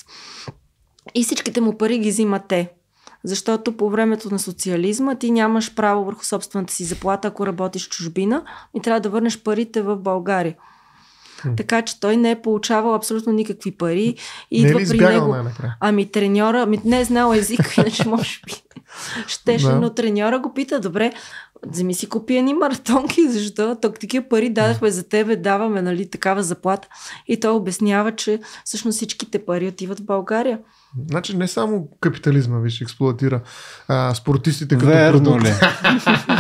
и всичките му пари ги взимат те. Защото по времето на социализма ти нямаш право върху собствената си заплата, ако работиш в чужбина и трябва да върнеш парите в България. Така че той не е получавал абсолютно никакви пари. И не идва е при него. Ами треньора, ами не е знал език, иначе може би. Щеше, да. но треньора го пита, добре, вземи си купи ни маратонки, защо тук такива пари дадахме за тебе, даваме нали, такава заплата. И той обяснява, че всъщност всичките пари отиват в България. Значи не само капитализма, виж, експлуатира а, спортистите като Верно продукт. ли?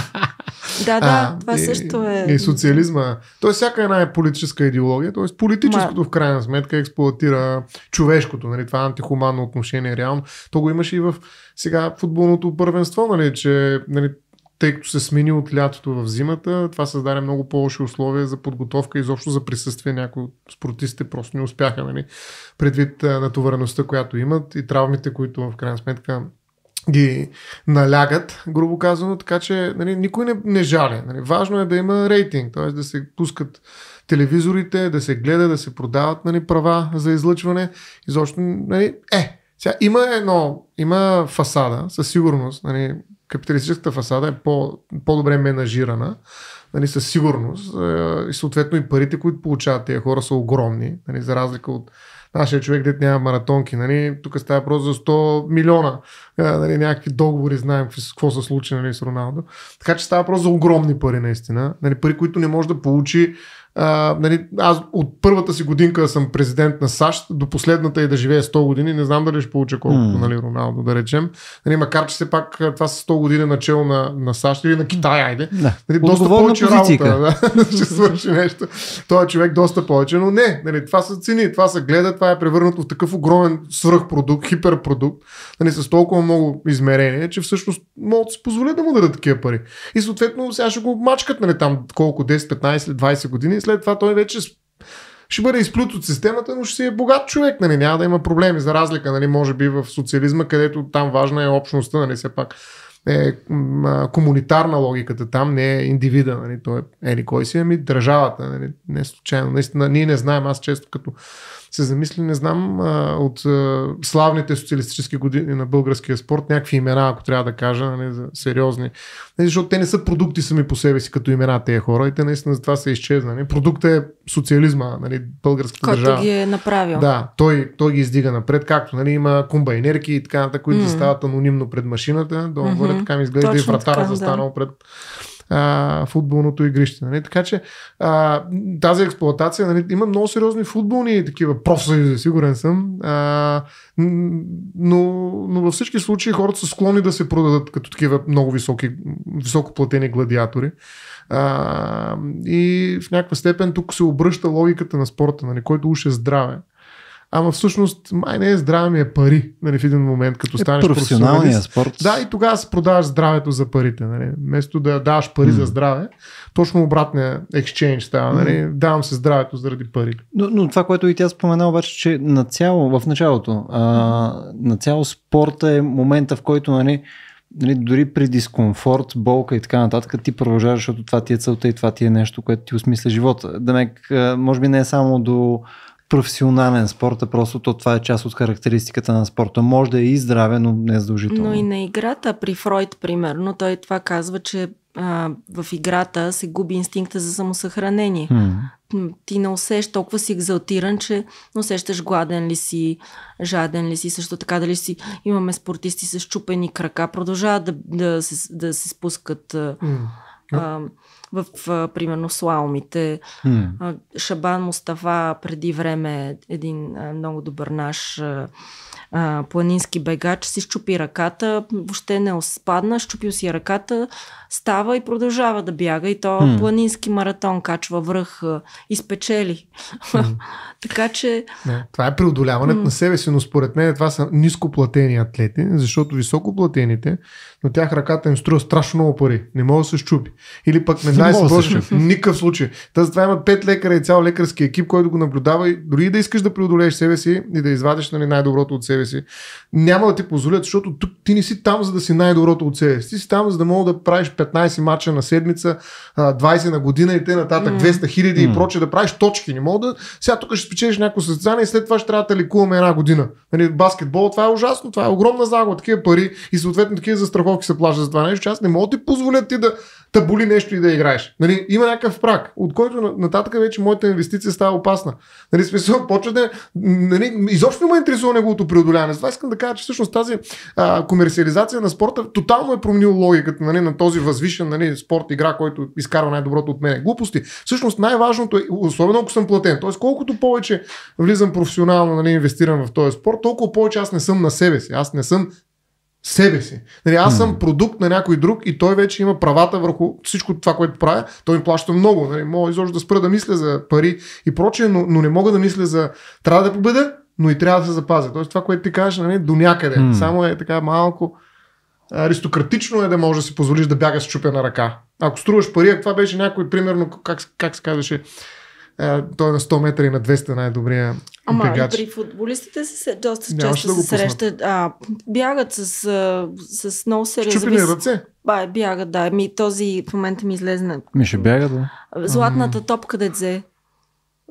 Да, да, а, това и, също е. И социализма. Тоест, всяка една е политическа идеология, т.е. политическото Ма... в крайна сметка експлуатира човешкото, нали, това антихуманно отношение реално. То го имаше и в сега футболното първенство, нали, че нали, тъй като се смени от лятото в зимата, това създаде много по-лоши условия за подготовка и изобщо за присъствие. Някои от спортистите просто не успяха, нали? предвид натовареността, която имат и травмите, които в крайна сметка ги налягат, грубо казано, така че нали, никой не, не жали. Нали. Важно е да има рейтинг, т.е. да се пускат телевизорите, да се гледа, да се продават нали, права за излъчване. Изобщо, нали, е, сега има едно, има фасада, със сигурност, нали, капиталистическата фасада е по, по-добре менажирана, нали, със сигурност. Е, и съответно и парите, които получават тези хора са огромни, нали, за разлика от нашия човек дет няма маратонки. Нали? Тук става просто за 100 милиона. Е, нали? Някакви договори знаем какво се случи нали, с Роналдо. Така че става просто за огромни пари наистина. Нали? Пари, които не може да получи а, нали, аз от първата си годинка съм президент на САЩ, до последната и да живее 100 години, не знам дали ще получа колкото mm. нали, Роналдо, да речем. Нали, макар, че все пак това са 100 години начало на, на САЩ или на Китай, айде. Да. Нали, доста повече работа да, ще свърши нещо. Той е човек доста повече, но не. Нали, това са цени, това се гледа, това е превърнато в такъв огромен свръхпродукт, хиперпродукт, нали, с толкова много измерения, че всъщност могат да си позволят да му дадат такива пари. И съответно сега ще го мачкат нали, там колко 10, 15, 20 години след това той вече ще бъде изплют от системата, но ще си е богат човек, нали, няма да има проблеми, за разлика, нали, може би в социализма, където там важна е общността, нали, все пак е комунитарна логиката там, не е индивида, нали, той е, е кой си, ами държавата, нали, не случайно, наистина, ние не знаем, аз често като се замисли, не знам, а, от а, славните социалистически години на българския спорт, някакви имена, ако трябва да кажа, не, нали, за сериозни. Не, нали, защото те не са продукти сами по себе си като имена тези хора и те наистина за това са изчезнали. Продукта е социализма, нали, българската Който държава. ги е направил. Да, той, той ги издига напред, както нали, има комбайнерки и така нататък, които mm-hmm. застават анонимно пред машината. Долу mm-hmm. така ми изглежда Точно и вратара застанал да. пред а, футболното игрище. Нали? Така че а, тази експлоатация, нали, има много сериозни футболни и такива профсъюзи, сигурен съм, а, но, но във всички случаи хората са склонни да се продадат като такива много високи, високоплатени гладиатори. А, и в някаква степен тук се обръща логиката на спорта, нали, който уж е здраве Ама всъщност, май не е здраве ми е пари, нали, в един момент, като е, станеш професионалния спорт. Да, и тогава се продаваш здравето за парите, нали. Вместо да даваш пари mm. за здраве, точно обратния екшенж става, нали. Mm. Давам се здравето заради пари. Но, но това, което и тя спомена обаче, че на цяло, в началото, а, на цяло спорта е момента, в който, нали, нали, дори при дискомфорт, болка и така нататък, ти продължаваш, защото това ти е целта и това ти е нещо, което ти осмисля живота. Да може би не е само до професионален спорт, а просто то това е част от характеристиката на спорта. Може да е и здраве, но не е задължително. Но и на играта, при Фройд, примерно, той това казва, че а, в играта се губи инстинкта за самосъхранение. Хм. Ти не усещаш, толкова си екзалтиран, че усещаш гладен ли си, жаден ли си, също така дали си. Имаме спортисти с чупени крака, продължават да, да, се, да се спускат. Хм в, а, примерно, слаумите. Hmm. Шабан Мустава преди време, е един а, много добър наш а, а, планински бегач, си щупи ръката, въобще не спадна, щупил си ръката, става и продължава да бяга. И то mm. планински маратон качва връх а, и спечели. така че... Не, това е преодоляването mm. на себе си, но според мен това са нископлатени атлети, защото високоплатените но тях ръката им струва страшно много пари. Не мога да се щупи. Или пък не дай се Боже, никакъв случай. Та затова има пет лекара и цял лекарски екип, който го наблюдава и дори да искаш да преодолееш себе си и да извадиш нали, най-доброто от себе си, няма да ти позволят, защото тук ти не си там, за да си най-доброто от себе си. Ти си там, за да мога да правиш 15 мача на седмица, 20 на година и те нататък, 200 хиляди и проче, да правиш точки. Не мога да. Сега тук ще спечелиш някакво състезание и след това ще трябва да ликуваме една година. Нали, баскетбол, това е ужасно, това е огромна загуба, такива пари и съответно такива застраховки колко се плаща за това нещо, аз не мога да ти позволя ти да таболи нещо и да играеш. Нали, има някакъв прак, от който нататък вече моята инвестиция става опасна. Нали, смисъл, почва да, нали, изобщо не ме интересува неговото преодоляване. Затова искам да кажа, че всъщност тази а, комерциализация на спорта тотално е променила логиката нали, на този възвишен нали, спорт игра, който изкарва най-доброто от мен. Глупости. Всъщност най-важното е, особено ако съм платен, т.е. колкото повече влизам професионално, нали, инвестирам в този спорт, толкова повече аз не съм на себе си. Аз не съм себе си. Нали, аз съм продукт на някой друг и той вече има правата върху всичко това, което правя. Той ми плаща много. Нали, мога изобщо да спра да мисля за пари и прочее, но, но не мога да мисля за трябва да победа, но и трябва да се запазя. Тоест това, което ти кажеш, нали, до някъде. Mm. Само е така малко аристократично е да можеш да си позволиш да бягаш с чупена ръка. Ако струваш пари, ако това беше някой, примерно, как, как се казваше, е, той е на 100 метра и на 200 най-добрия Ама бегач. при футболистите се доста Няма често да се среща. А, бягат с, с, много сериозни... Чупени завис... ръце? Ба, бягат, да. Ми, този в момента ми на... Ми ще бяга, да. Златната а... топка деце.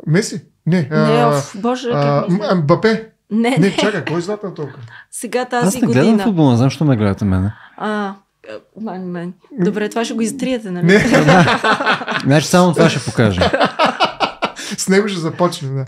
Меси? Не. А... Не, оф, боже. А, а, бапе? Не, не, не. чакай, кой е златна топка? Сега тази Аз не година. гледам футбол, не знам, защо ме гледате мене. А, мен, мен. Добре, това ще го изтриете, нали? Не. Значи само това ще покажа. с него ще започнем. Да.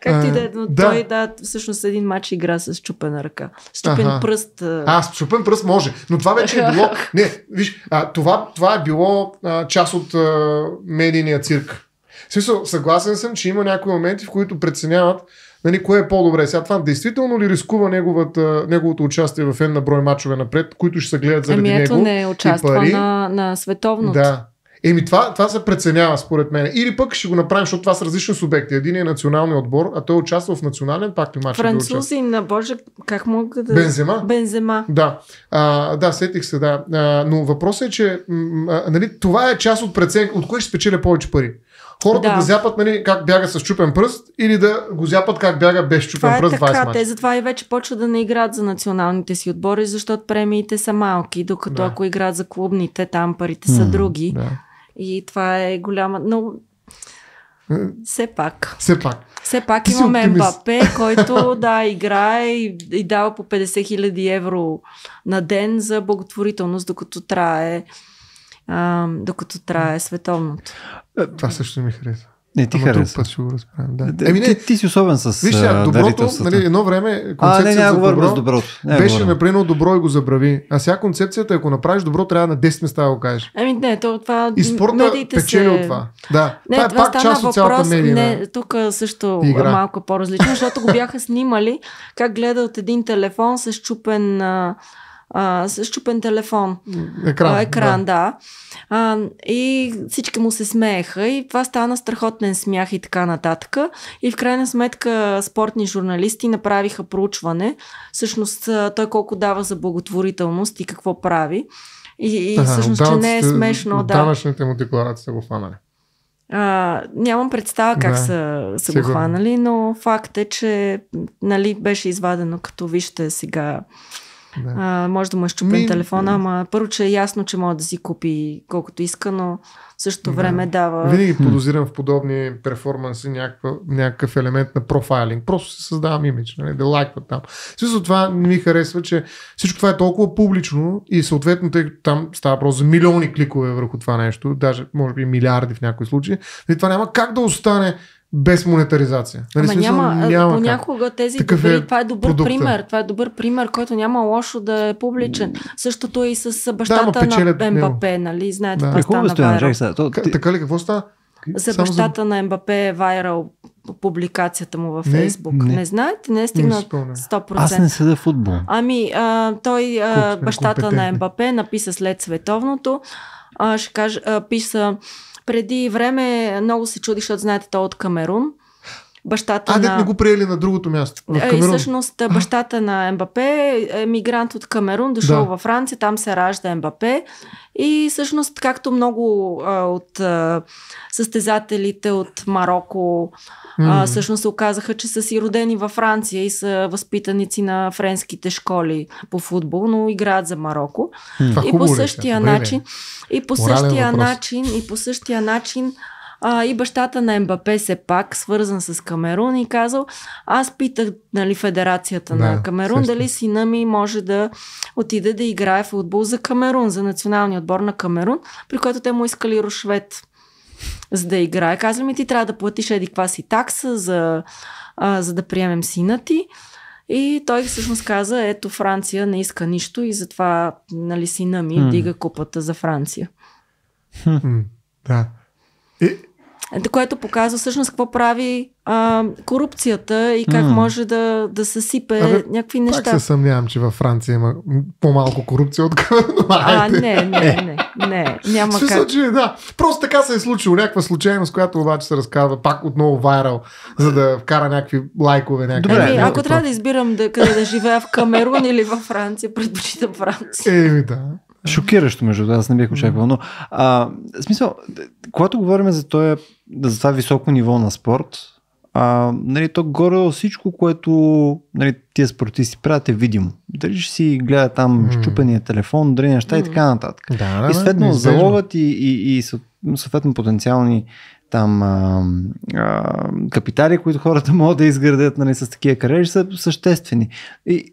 Както и да е, но да. той да, всъщност един матч игра с чупена ръка. С чупен ага. пръст. А... а, с чупен пръст може, но това вече е било... Не, виж, а, това, това е било а, част от а, медийния цирк. В смисъл, съгласен съм, че има някои моменти, в които преценяват нали, кое е по-добре. Сега това действително ли рискува неговата, неговото участие в една брой мачове напред, които ще се гледат заради ами ето него? не е участва на, на световното. Да, Еми това, това се преценява според мен. Или пък ще го направим, защото това са различни субекти. Един е националният отбор, а той участва в национален пак и матч? Французи, на Боже, как мога да... Бензема? Бензема. Да, а, да сетих се, да. А, но въпросът е, че м- а, нали, това е част от преценка, от кой ще спечеля повече пари. Хората да, да зяпат нали, как бяга с чупен пръст или да го зяпат как бяга без чупен това е пръст. Така, 20 те затова и вече почват да не играят за националните си отбори, защото премиите са малки, докато да. ако играят за клубните, там парите са други. Да. И това е голяма... Но все пак. Все пак. Все пак Ти имаме Мбапе, който да играе и, и дава по 50 хиляди евро на ден за благотворителност, докато трае, а, докато трае световното. Е, това също ми харесва. Не ти харесва. път ще го разправим. Да. Еми, не, ти, ти, си особен с Виж, а, доброто, нали, едно време концепцията а, не, няма за добро, доброто. беше говорим. добро и го забрави. А сега концепцията, ако направиш добро, трябва на 10 места да го кажеш. Ами не, то това и спорта печели се... от това. Да, не, това, е това е пак част от цялата медия. Не, тук също игра. малко по-различно, защото го бяха снимали как гледа от един телефон с чупен а, с щупен телефон. Екран. А, екран, да. да. А, и всички му се смееха и това стана страхотен смях и така нататък. И в крайна сметка спортни журналисти направиха проучване, всъщност той колко дава за благотворителност и какво прави. И, и ага, всъщност, че не е смешно. От данъчните му декларации са го хванали. А, нямам представа как да, са, са го хванали, но факт е, че нали, беше извадено като вижте сега да. А, може да му е Ми... телефона, ама първо, че е ясно, че може да си купи колкото иска, но в същото да. време дава... Винаги подозирам в подобни перформанси някакъв, някакъв елемент на профайлинг. Просто се създавам имидж, нали, да лайкват там. Също това ми харесва, че всичко това е толкова публично и съответно тъй като там става просто за милиони кликове върху това нещо, даже може би милиарди в някои случаи, нали, и това няма как да остане без монетаризация. Нали, Ама смисъл, няма, няма понякога тези Такъв добри, е това е добър продукта. пример, това е добър пример, който няма лошо да е публичен. Същото е и с бащата да, на МБП, нали, знаете, да. това стана е, стоян, чак, то, ти... Така ли, какво става? За Само бащата за... на МБП е вайрал публикацията му във не, Фейсбук. Не, не знаете, не е стигнал 100%. Аз не седа футбол. Ами, а, той, а, бащата на МБП написа след световното, а, ще кажа, а, писа преди време много се чудих, защото знаете, той е от Камерун бащата а, на... А, не го приели на другото място, в е, Камерун. И всъщност бащата на МБП е мигрант от Камерун, дошъл да. във Франция, там се ражда МБП, И всъщност, както много а, от а, състезателите от Марокко, а, всъщност се оказаха, че са си родени във Франция и са възпитаници на френските школи по футбол, но играят за Марокко. И, по е е? начин, и по същия начин, и по същия начин, и по същия начин а, и бащата на МБП се пак, свързан с Камерун и казал, аз питах нали, федерацията да, на Камерун също. дали сина ми може да отиде да играе в футбол за Камерун, за националния отбор на Камерун, при което те му искали рушвет за да играе. Казва ми, ти трябва да платиш еди каква си такса, за, а, за да приемем сина ти. И той всъщност каза, ето Франция не иска нищо и затова нали, сина ми mm. дига купата за Франция. Да. И, което показва всъщност какво прави а, корупцията и как mm. може да, да се сипе Абе, някакви неща. Как се съмнявам, че във Франция има по-малко корупция от А, не, не, е. не, не, няма Смисъл, как. Че, да. Просто така се е случило, някаква случайност, която обаче се разказва пак отново вайрал, за да вкара някакви лайкове. Някакви, Добре, някакви, ако трябва да избирам да, къде да живея в Камерун или във Франция, предпочитам Франция. Еми да. Шокиращо, между другото, аз не бих очаквал. Но, а, в смисъл, когато говорим за, тоя, за това високо ниво на спорт, а, нали, то горе всичко, което нали, тия спортисти правят е видимо. Дали ще си гледа там mm. щупения телефон, дали неща mm. и така нататък. Да, и съответно залогът и, и, и съответно потенциални там а, а, капитали, които хората могат да изградят нали, с такива кариери, са съществени. И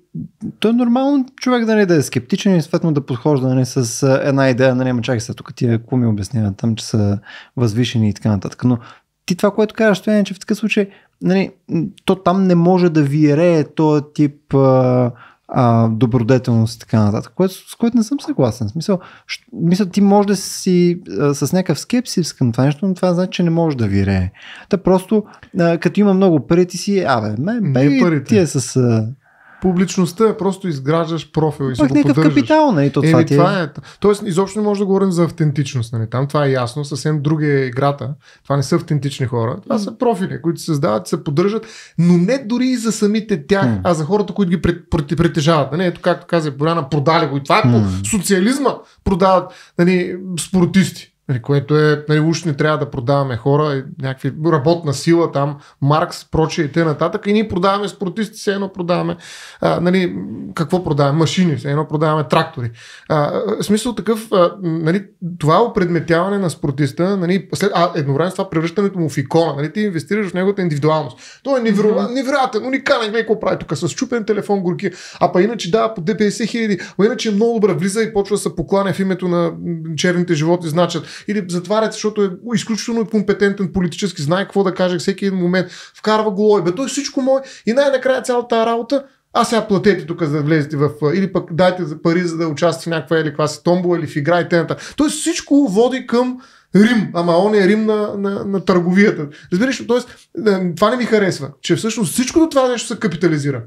то е нормално човек да нали, не да е скептичен и съответно да подхожда нали, с една идея, нали, ма чакай се, тук тия какво ми обясняват там, че са възвишени и така нататък. Но ти това, което казваш, това е, че в такъв случай, нали, то там не може да виерее този тип а, а, добродетелност и така нататък, което, с което не съм съгласен. смисъл, що, мисля, ти може да си а, с някакъв скепсис към това нещо, но това значи, че не може да вирее. Та просто, а, като има много пари, ти си, абе, ме, бе, ти е с... А публичността е просто изграждаш профил и се го е поддържаш. капитал, не? Нали, то това, е, ти е... това е... Тоест, изобщо не може да говорим за автентичност. Нали? Там това е ясно, съвсем друга е играта. Това не са автентични хора. Това са профили, които се създават, се поддържат, но не дори и за самите тях, mm. а за хората, които ги притежават. Нали? Ето, както каза Боляна, продали го. И това е mm. по социализма. Продават нали, спортисти което е, нали, уж не трябва да продаваме хора, е някакви работна сила там, Маркс, прочие и т.н. И ние продаваме спортисти, все едно продаваме, а, нали, какво продаваме? Машини, все едно продаваме трактори. А, смисъл такъв, а, нали, това е опредметяване на спортиста, нали, след, а едновременно с това превръщането му в икона, нали, ти инвестираш в неговата индивидуалност. Той е невероятен, невероятен уникален, какво прави тук, с чупен телефон, горки, а па иначе да, по 50 хиляди, а иначе е много добре влиза и почва да се покланя в името на черните животи, значат или затварят, защото е изключително е компетентен политически, знае какво да каже всеки един момент, вкарва го лой, бе, той всичко мое и най-накрая цялата работа а сега платете тук, за да влезете в... или пък дайте за пари, за да участвате в някаква или каква си томбола, или в игра и т.н. Тоест всичко води към Рим, ама он е Рим на, на, на търговията. Разбираш ли? Тоест, е, това не ми харесва, че всъщност всичкото това нещо се капитализира.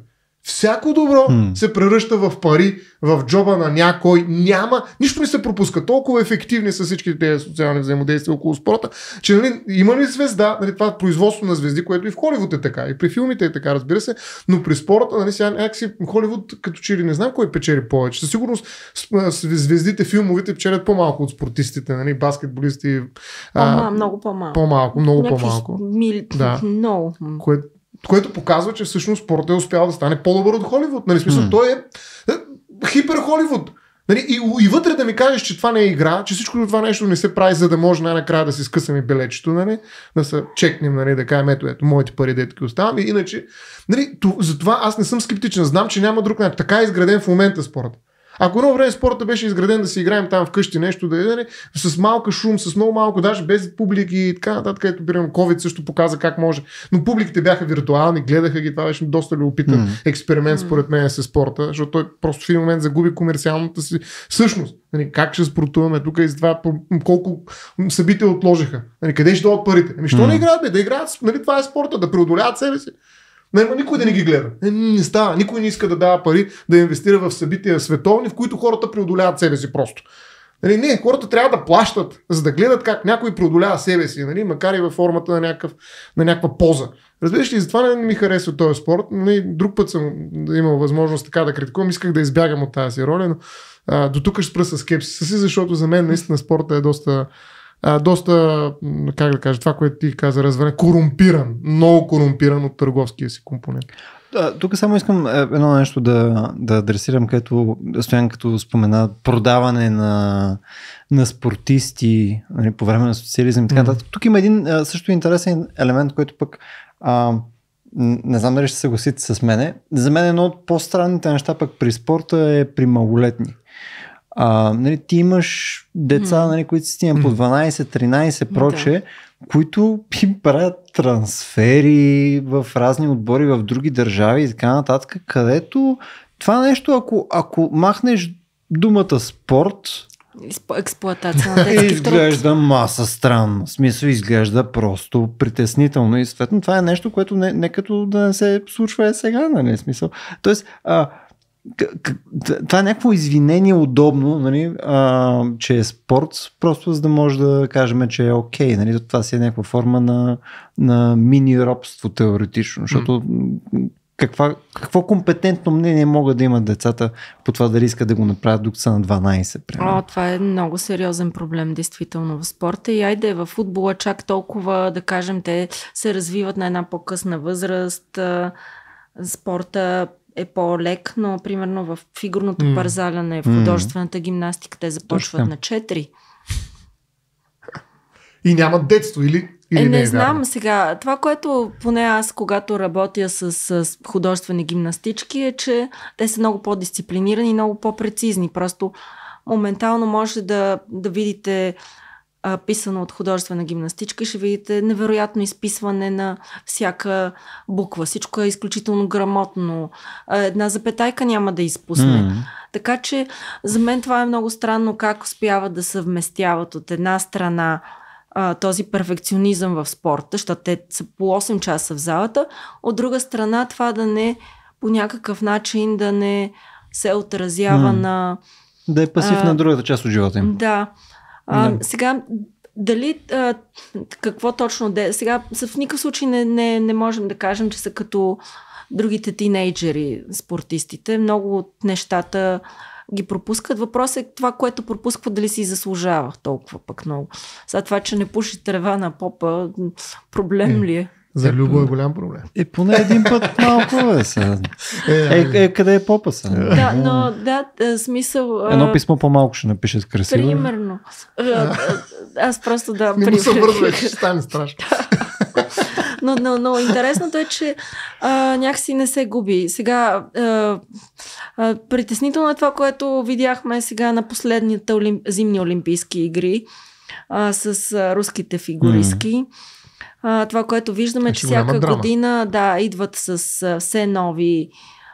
Всяко добро mm. се превръща в пари, в джоба на някой. Няма, нищо не се пропуска. Толкова ефективни са всички тези социални взаимодействия около спорта, че нали, има ли звезда, нали, това производство на звезди, което и в Холивуд е така, и при филмите е така, разбира се, но при спорта, нали, сега някакси Холивуд, като че ли не знам кой печели повече. Със сигурност звездите, филмовите печелят по-малко от спортистите, нали, баскетболисти. По-малко, много по-малко. По-малко, много по-малко. Мили... Да. Много. No. Което което показва, че всъщност спорта е успял да стане по-добър от Холивуд. Нали, смисъл, mm. той е, е хипер Холивуд. Нали, и, и вътре да ми кажеш, че това не е игра, че всичко това нещо не се прави, за да може най-накрая да си скъсаме белечето, нали, да се чекнем, нали, да кажем, ето, ето, моите пари детки оставам. И, иначе, нали, то, затова аз не съм скептичен. Знам, че няма друг начин. Така е изграден в момента спорта. Ако едно време спорта беше изграден да си играем там вкъщи нещо, да е, нали, с малка шум, с много малко, даже без публики и така нататък, където примерно COVID също показа как може. Но публиките бяха виртуални, гледаха ги, това беше доста любопитен mm. експеримент според мен с спорта, защото той просто в един момент загуби комерциалната си същност. Нали, как ще спортуваме тук и това колко събития отложиха? Нали, къде ще дойдат парите? Ами, що mm. не играят? Бе? Да играят, нали, това е спорта, да преодоляват себе си. Не, никой да не ги гледа. Не, не става. Никой не иска да дава пари да инвестира в събития световни, в които хората преодоляват себе си просто. Нали, не, хората трябва да плащат, за да гледат как някой преодолява себе си, нали, макар и във формата на, някакъв, на някаква поза. Разбираш ли, затова не ми харесва този спорт. Нали, друг път съм имал възможност така да критикувам, исках да избягам от тази роля, но а, до тук ще спра с скепсиса си, защото за мен наистина спорта е доста, а, доста, как да кажа, това, което ти каза, развален, корумпиран, много корумпиран от търговския си компонент. Тук само искам е, едно нещо да, да адресирам, където Стоян като спомена продаване на, на спортисти нали, по време на социализъм и така нататък. Mm-hmm. Тук има един е, също интересен елемент, който пък а, не знам дали ще се съгласите с мене. За мен едно от по-странните неща пък при спорта е при малолетни. А, нали, ти имаш деца, нали, които си по 12, 13, проче, да. които им правят трансфери в разни отбори в други държави и така нататък, където това нещо, ако, ако махнеш думата спорт, експлуатация на детски Изглежда маса странно. В смисъл изглежда просто притеснително и съответно това е нещо, което не, не като да не се случва е сега, нали? Смисъл. Тоест, а, това е някакво извинение удобно, нали, а, че е спорт, просто за да може да кажем, че е окей. Okay, нали, това си е някаква форма на, на мини-робство теоретично, защото mm. каква, какво компетентно мнение могат да имат децата по това да искат да го направят докато са на 12? Примерно. О, това е много сериозен проблем, действително, в спорта. И айде, в футбола чак толкова, да кажем, те се развиват на една по-късна възраст, спорта е по-лек, но примерно в фигурното mm. парзаляне, в художествената гимнастика те започват Точно. на 4. И нямат детство или или е, не, е не е знам вярно? сега. Това, което поне аз, когато работя с, с художествени гимнастички, е, че те са много по-дисциплинирани и много по-прецизни. Просто моментално може да, да видите а, писано от художествена гимнастичка ще видите невероятно изписване на всяка буква. Всичко е изключително грамотно. А, една запетайка няма да изпусне. Mm. Така че за мен това е много странно как успяват да съвместяват от една страна а, този перфекционизъм в спорта, защото те са по 8 часа в залата, от друга страна това да не по някакъв начин да не се отразява mm. на... Да е пасив а, на другата част от живота им. Да. А, да. Сега, дали а, какво точно де? Сега в никакъв случай не, не, не можем да кажем, че са като другите тинейджери спортистите. Много от нещата ги пропускат. Въпрос е това, което пропусква, дали си заслужава толкова пък много. За това, че не пуши трева на попа, проблем ли е? За Любо е голям проблем. Е, поне един път малко е, са. Е, е, е, къде е попа са. Да, но да, е, смисъл... Е, Едно писмо по-малко ще напише красиво. Примерно. Е, аз просто да... Не му се вързвай, ще стане страшно. Но, но, но интересното е, че а, някакси не се губи. Сега, а, а, притеснително е това, което видяхме сега на последните олимп... зимни олимпийски игри а, с а, руските фигуристки. Mm а, това, което виждаме, е, че всяка година да, идват с а, все нови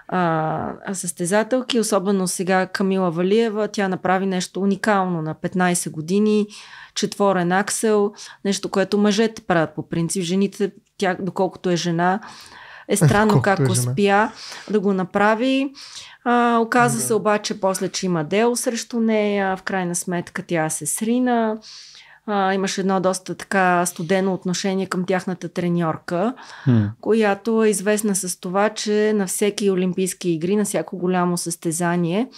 а, състезателки, особено сега Камила Валиева, тя направи нещо уникално на 15 години, четворен аксел, нещо, което мъжете правят по принцип, жените, тя, доколкото е жена, е странно Колко е как е успя да го направи. А, оказа да. се обаче после, че има дел срещу нея, в крайна сметка тя се срина а, имаше едно доста така студено отношение към тяхната треньорка, hmm. която е известна с това, че на всеки олимпийски игри, на всяко голямо състезание,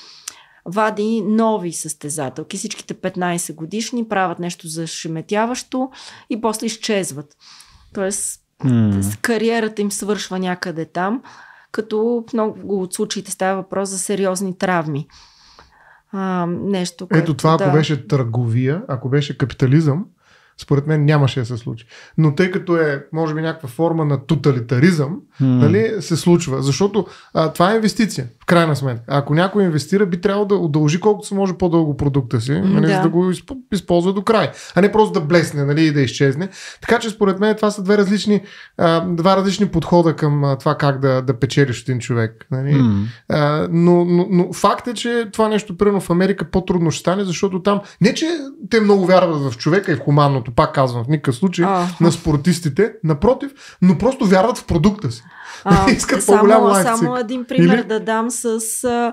вади нови състезателки. Всичките 15 годишни правят нещо зашеметяващо и после изчезват. Тоест, hmm. кариерата им свършва някъде там, като в много от случаите става въпрос за сериозни травми а, нещо. Което Ето това, да... ако беше търговия, ако беше капитализъм, според мен нямаше да се случи. Но тъй като е, може би, някаква форма на тоталитаризъм, mm. нали, се случва. Защото а, това е инвестиция, в крайна сметка. ако някой инвестира, би трябвало да удължи колкото се може по-дълго продукта си, нали, да. за да го използва до край. А не просто да блесне нали, и да изчезне. Така че, според мен, това са две различни, а, два различни подхода към а, това как да, да печелиш един човек. Нали. Mm. А, но, но, но факт е, че това нещо, примерно в Америка, по-трудно ще стане, защото там не, че те много вярват в човека и в хуманно вярването, пак казвам, в никакъв случай, uh-huh. на спортистите, напротив, но просто вярват в продукта си. А, Искат само, по лайфцик. Само един пример Или... да дам с а,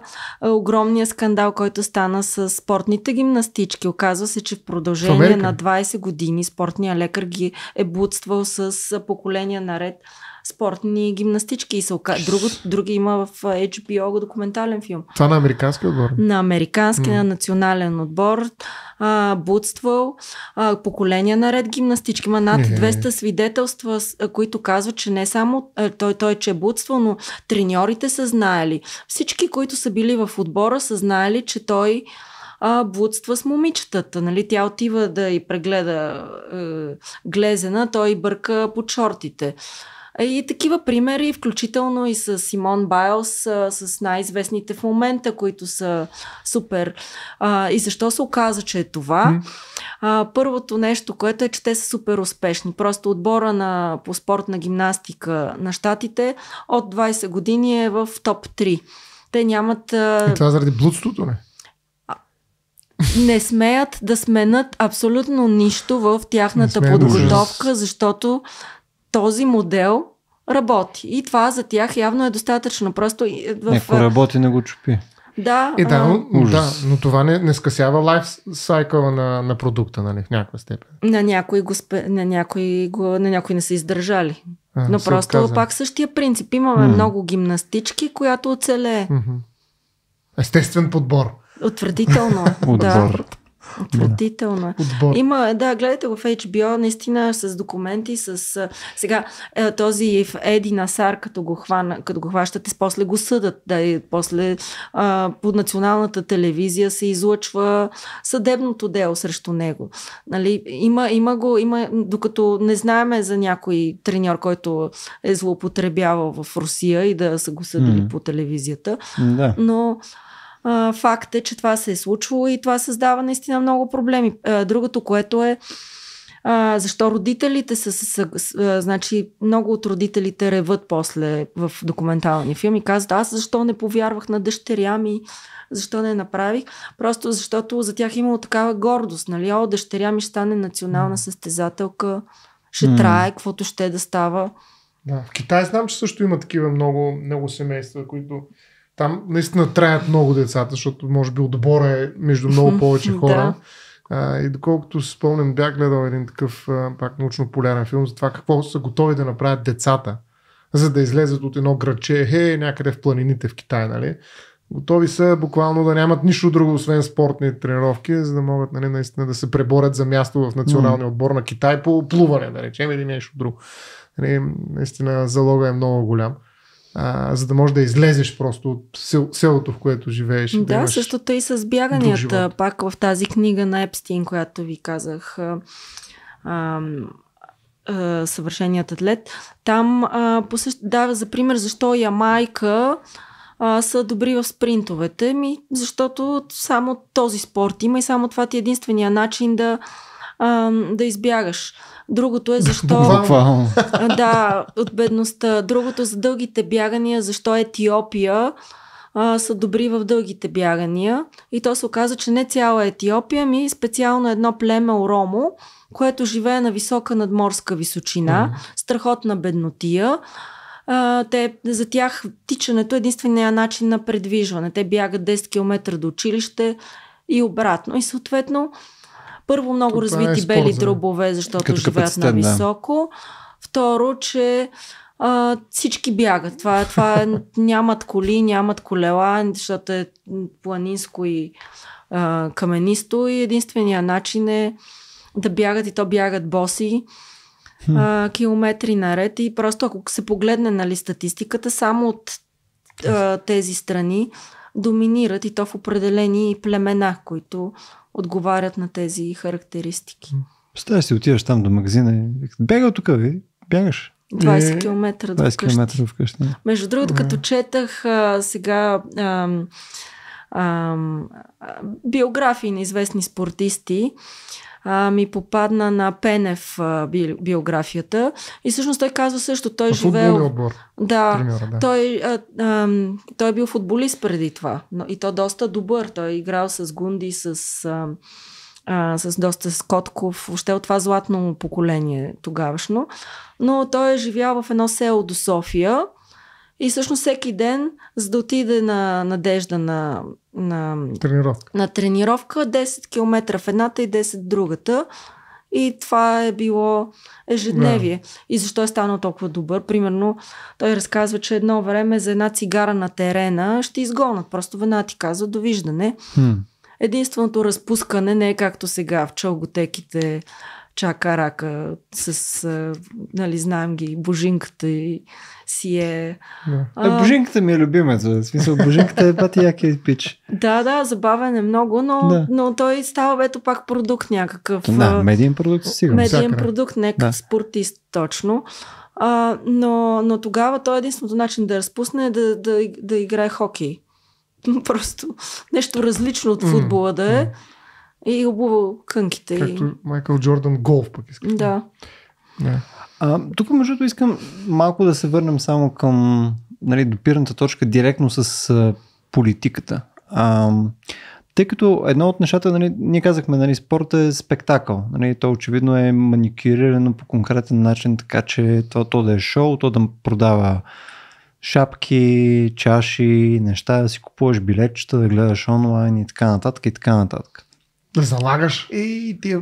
огромния скандал, който стана с спортните гимнастички. Оказва се, че в продължение в на 20 години спортния лекар ги е блудствал с поколения наред спортни гимнастички. И се ока... Друго, други има в HBO документален филм. Това на американски отбор? На американски, mm. на национален отбор. А, бутствал, а, поколения наред гимнастички. Има над 200 е, е, е. свидетелства, които казват, че не само той, той, че е бутствал, но треньорите са знаели. Всички, които са били в отбора, са знаели, че той а, блудства с момичетата. Нали? Тя отива да й прегледа е, глезена, той бърка по чортите. И такива примери, включително и с Симон Байлс, с най-известните в момента, които са супер. и защо се оказа, че е това? първото нещо, което е, че те са супер успешни. Просто отбора на, по спортна гимнастика на щатите от 20 години е в топ 3. Те нямат... И е, това е заради блудството, не? не смеят да сменят абсолютно нищо в тяхната подготовка, ужас. защото този модел работи. И това за тях явно е достатъчно. Просто е, в... Ако е, работи, не го чупи. Да, е, да, а... но, да, но това не, не скъсява лайф сайкъл на, на продукта, нали, в някаква степен. На някои, го спе, на някои, го, на някои не са издържали. А, но просто отказа. пак същия принцип. Имаме м-м. много гимнастички, която оцелее. Естествен подбор. Отвратително. да. Отвратително. Е. Отбор. Има, да, гледайте го в HBO, наистина с документи, с... Сега, е, този Еди Насар, като го, хвана, като го хващате, после го съдат. Да, и после а, по националната телевизия се излъчва съдебното дело срещу него. Нали, има, има го, има, докато не знаеме за някой треньор, който е злоупотребявал в Русия и да са го съдили mm. по телевизията. Да. Но факт е, че това се е случвало и това създава наистина много проблеми. другото, което е а, защо родителите са, са, са, значи много от родителите реват после в документални филми, казват аз защо не повярвах на дъщеря ми, защо не направих, просто защото за тях е имало такава гордост, нали, о, дъщеря ми ще стане национална състезателка, ще mm. трае, каквото ще е да става. Да. В Китай знам, че също има такива много, много семейства, които там наистина траят много децата, защото може би отбора е между много повече хора. А, и доколкото си спомням, бях гледал един такъв а, пак научно-полярен филм за това какво са готови да направят децата, за да излезат от едно градче, е, някъде в планините в Китай, нали? Готови са буквално да нямат нищо друго, освен спортни тренировки, за да могат нали, наистина да се преборят за място в националния отбор на Китай по плуване, да речем, или нещо друго. Нали, наистина залога е много голям а, за да можеш да излезеш просто от сел, селото, в което живееш. Да, да същото и с бяганията, пак в тази книга на Епстин, която ви казах. А, а, съвършеният атлет. Там а, посещ... да, за пример защо Ямайка а, са добри в спринтовете. Ми, защото само този спорт има и само това ти е единствения начин да, а, да избягаш. Другото е защо... Да, от бедността. Другото за дългите бягания, защо Етиопия а, са добри в дългите бягания. И то се оказа, че не цяла Етиопия, ми специално едно племе Оромо, което живее на висока надморска височина, mm. страхотна беднотия. А, те, за тях тичането е единствения начин на предвижване. Те бягат 10 км до училище и обратно. И съответно първо, много То е развити е бели дробове, защото живеят на високо. Да. Второ, че а, всички бягат. Това, това е, нямат коли, нямат колела, защото е планинско и а, каменисто и единствения начин е да бягат и то бягат боси а, километри наред и просто ако се погледне нали, статистиката, само от а, тези страни доминират и то в определени племена, които отговарят на тези характеристики. Представя си, отиваш там до магазина и бега от тук, ви, бягаш. 20 е, км до 20 км вкъщи. Между другото, като четах а, сега а, а, биографии на известни спортисти, а, ми попадна на Пенев а, би, биографията. И всъщност той казва също, той живее. Отбор, да, примера, да. Той, а, а, той е бил футболист преди това. Но, и то доста добър. Той е играл с Гунди, с... А, а, с доста Скотков, още от това златно поколение тогавашно. Но той е живял в едно село до София и всъщност всеки ден, за да отиде на надежда на, на, тренировка. на тренировка, 10 км в едната и 10 в другата. И това е било ежедневие. Да. И защо е станал толкова добър? Примерно, той разказва, че едно време за една цигара на терена ще изгонат. Просто веднага ти казва довиждане. Хм. Единственото разпускане не е както сега в чолготеките Чакарака с, а, нали, знаем ги, Божинката и си е... Да. А, е, божинката ми е любимец, в смисъл Божинката е пати яки пич. Да, да, забавен е много, но, да. но той става бето пак продукт някакъв. Да, медиен продукт сигурно. Медиен продукт, не да. спортист точно. А, но, но тогава той е единственото начин да разпусне е да, да, да играе хокей. Просто нещо различно от футбола mm, да е. Mm. И обува кънките. Както и... Майкъл Джордан Голф пък иска. Да. Yeah. А, тук между другото искам малко да се върнем само към нали, допирната точка директно с а, политиката. А, тъй като едно от нещата, нали, ние казахме, нали, спорт е спектакъл. Нали, то очевидно е маникюрирано по конкретен начин, така че то, то да е шоу, то да продава шапки, чаши, неща, да си купуваш билетчета, да гледаш онлайн и така нататък и така нататък да залагаш. И тия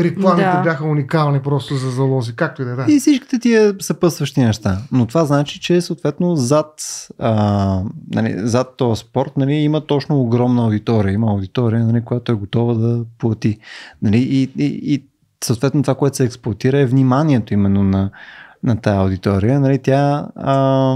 рекламите да. бяха уникални просто за залози, както и да е. Да. И всичките тия съпъсващи неща. Но това значи, че съответно зад, а, нали, зад този спорт нали, има точно огромна аудитория. Има аудитория, нали, която е готова да плати. Нали, и, и, и съответно това, което се експлуатира е вниманието именно на, на тази аудитория. Нали, тя... А,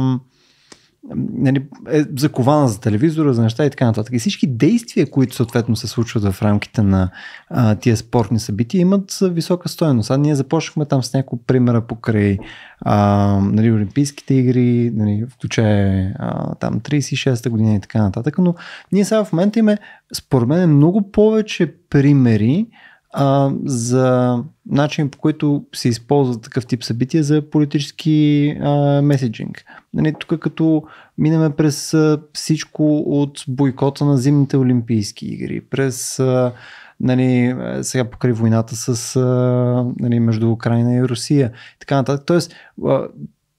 нали, е закована за телевизора, за неща и така нататък. И всички действия, които съответно се случват в рамките на а, тия спортни събития, имат висока стоеност. А ние започнахме там с някои примера покрай а, нали, Олимпийските игри, нали, включая там 36-та година и така нататък. Но ние сега в момента имаме, според мен, много повече примери, а, за начин по който се използва такъв тип събития за политически а, меседжинг. Нали, тук като минаме през а, всичко от бойкота на зимните олимпийски игри, през а, нали, сега покрай войната с, а, нали, между Украина и Русия и така нататък. Тоест, а,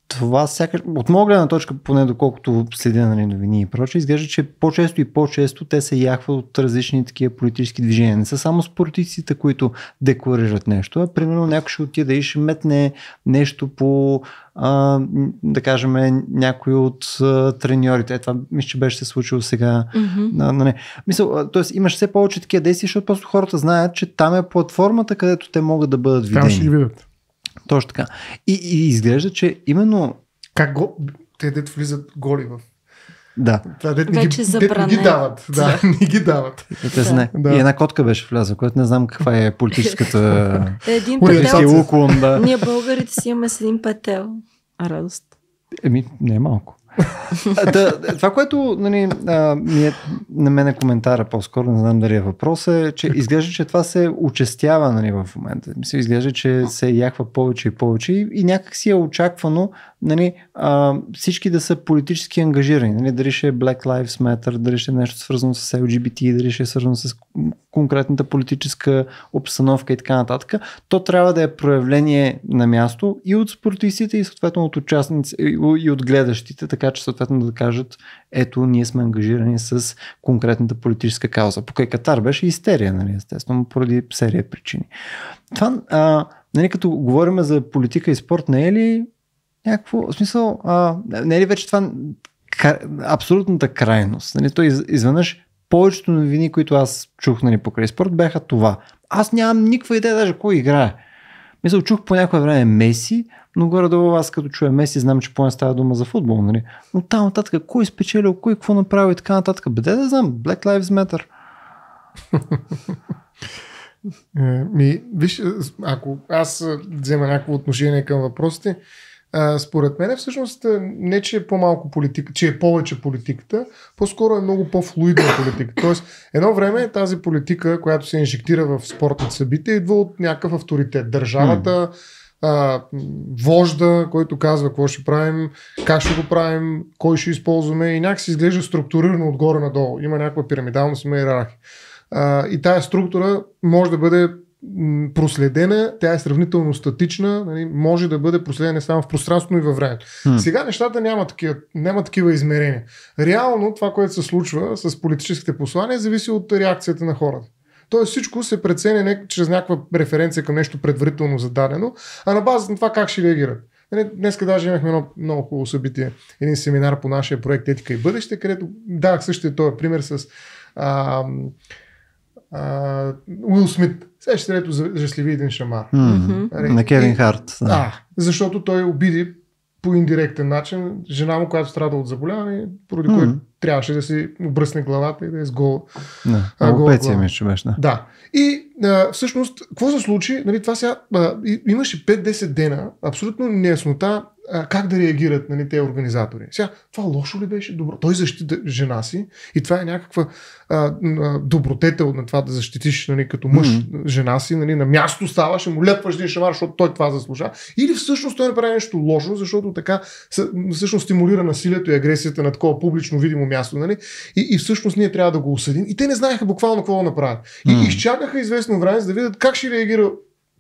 това сякаш, от моя гледна точка, поне доколкото следя на нали, новини и прочее, изглежда, че по-често и по-често те се яхват от различни такива политически движения. Не са само спортиците, които декларират нещо, а примерно някой ще отиде и ще метне нещо по а, да кажем, някой от а, треньорите. Е, това мисля, че беше се случило сега. Mm-hmm. Мисля, т.е. имаш все повече такива действия, защото просто хората знаят, че там е платформата, където те могат да бъдат видени. Там ще ги видят. Точно така. И, и изглежда, че именно. Как го... те дете влизат голи в да. Това, дет, Вече ги, Не ги дават. Да, не ги дават. Те да. да. И една котка беше влязла, която не знам каква е политическата... един петел. Уклон, да. Ние българите си имаме с един петел. Радост. Еми, не е малко да, това, което нали, а, ми е, на мен е коментара по-скоро, не знам дали е въпрос, е, че изглежда, че това се участява нали, в момента. Мисля, изглежда, че се яхва повече и повече и, и някак си е очаквано нали, а, всички да са политически ангажирани. Нали, дали ще е Black Lives Matter, дали ще е нещо свързано с LGBT, дали ще е свързано с конкретната политическа обстановка и така нататък. То трябва да е проявление на място и от спортистите, и съответно от участници, и от гледащите, така че съответно да кажат, ето, ние сме ангажирани с конкретната политическа кауза. Покай Катар беше истерия, нали, естествено, поради серия причини. Това, а, нали, като говорим за политика и спорт, не е ли някакво, в смисъл, а, не е ли вече това абсолютната крайност? Нали? Той изведнъж повечето новини, които аз чух нали, край спорт, бяха това. Аз нямам никаква идея даже кой играе. Мисля, чух по някое време Меси, но горе-долу аз като чуя Меси, знам, че поне става дума за футбол, нали? Но там нататък, кой е спечелил, кой какво направи и така нататък. Бъде да знам, Black Lives Matter. Е, ми, виж, ако аз взема някакво отношение към въпросите, според мен всъщност не, че е по-малко политика, че е повече политиката, по-скоро е много по-флуидна политика. Тоест, едно време тази политика, която се инжектира в спортните събития, идва от някакъв авторитет. Държавата, а, вожда, който казва какво ще правим, как ще го правим, кой ще използваме и някакси изглежда структурирано отгоре надолу. Има някаква пирамидална сме иерархия. и тая структура може да бъде проследена, тя е сравнително статична, нали, може да бъде проследена само в пространството и във времето. Hmm. Сега нещата няма такива, няма такива измерения. Реално това, което се случва с политическите послания, зависи от реакцията на хората. Тоест всичко се преценя не чрез някаква референция към нещо предварително зададено, а на база на това как ще реагират. Нали, Днес даже имахме едно много хубаво събитие, един семинар по нашия проект Етика и бъдеще, където дах същия този пример с а, Уил Смит. Сега ще за Жасливи един шамар. Mm-hmm. На Кевин Харт. Да. да, защото той обиди по индиректен начин жена му, която страда от заболяване, поради mm-hmm. което трябваше да си обръсне главата и да е с гол. Да, а, гол пеция ми ще беше. Да. да. И а, всъщност, какво се случи? Нали, това сега, а, имаше 5-10 дена абсолютно неяснота а, как да реагират нали, те организатори. Сега, това лошо ли беше? Добро. Той защита жена си и това е някаква а, а, добротетел на това да защитиш нали, като мъж mm-hmm. жена си, нали, на място ставаш и му лепваш един шамар, защото той това заслужа. Или всъщност той направи нещо лошо, защото така всъщност стимулира насилието и агресията на такова публично видимо място. Нали? И, и всъщност ние трябва да го осъдим. И те не знаеха буквално какво да направят. И mm-hmm. изчакаха известно време, за да видят как ще реагира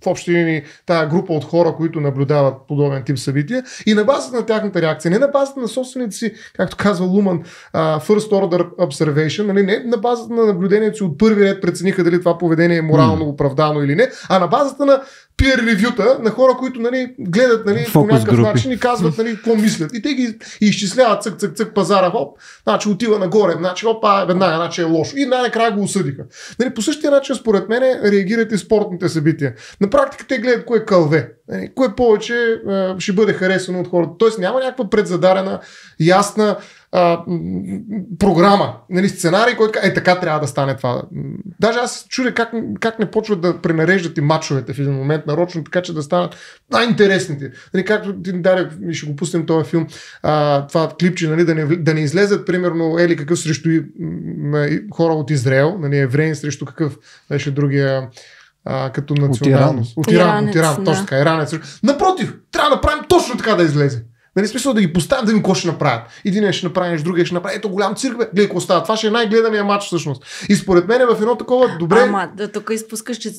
в общи линии тази група от хора, които наблюдават подобен тип събития и на базата на тяхната реакция, не на базата на собствените си, както казва Луман, uh, first order observation, нали? не на базата на наблюдението си от първи ред прецениха дали това поведение е морално mm. оправдано или не, а на базата на peer ревюта на хора, които нали, гледат нали, Фокус по някакъв групи. начин и казват нали, какво мислят. И те ги изчисляват цък, цък, цък пазара, хоп, значи отива нагоре, значи опа, веднага, значи е лошо. И най-накрая го осъдиха. Нали, по същия начин, според мен, реагират и спортните събития. На практика те гледат кое е кълве, нали, кое повече е, ще бъде харесано от хората. Тоест няма някаква предзадарена, ясна а, програма, нали, сценарий, който е така трябва да стане това. Даже аз чудя как, как не почват да пренареждат и мачовете в един момент нарочно, така че да станат най-интересните. Нали, както ти даде, ще го пустим този филм, а, това клипче, нали, да, не, да не излезат, примерно, ели какъв срещу хора от Израел, нали, евреин срещу какъв беше другия а, като националност. От Иран. От Иран, от Иран, от Иран да. точно така. Иранец. Напротив, трябва да правим точно така да излезе. Нали, смисъл да ги поставят, да ми какво ще направят. Един е ще направиш, другия ще направи. Ето голям цирк, бе. гледай какво става. Това ще е най-гледания матч всъщност. И според мен е в едно такова добре. Ама, да, тук изпускаш, че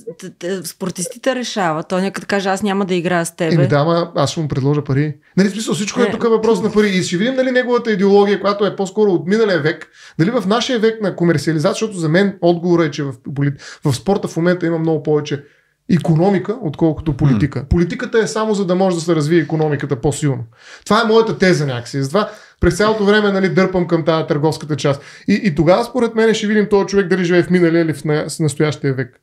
спортистите решават. Той някъде каже, аз няма да играя с теб. Еми да, ама аз ще му предложа пари. Нали, смисъл всичко е, е тук е въпрос на пари. И ще видим нали, неговата идеология, която е по-скоро от миналия век, дали в нашия век на комерциализация, защото за мен отговорът е, че в, в спорта в момента има много повече економика, отколкото политика. Mm. Политиката е само за да може да се развие економиката по-силно. Това е моята теза някакси. Затова през цялото време нали, дърпам към тази търговската част. И, и тогава според мен ще видим този човек дали живее в миналия или в настоящия век.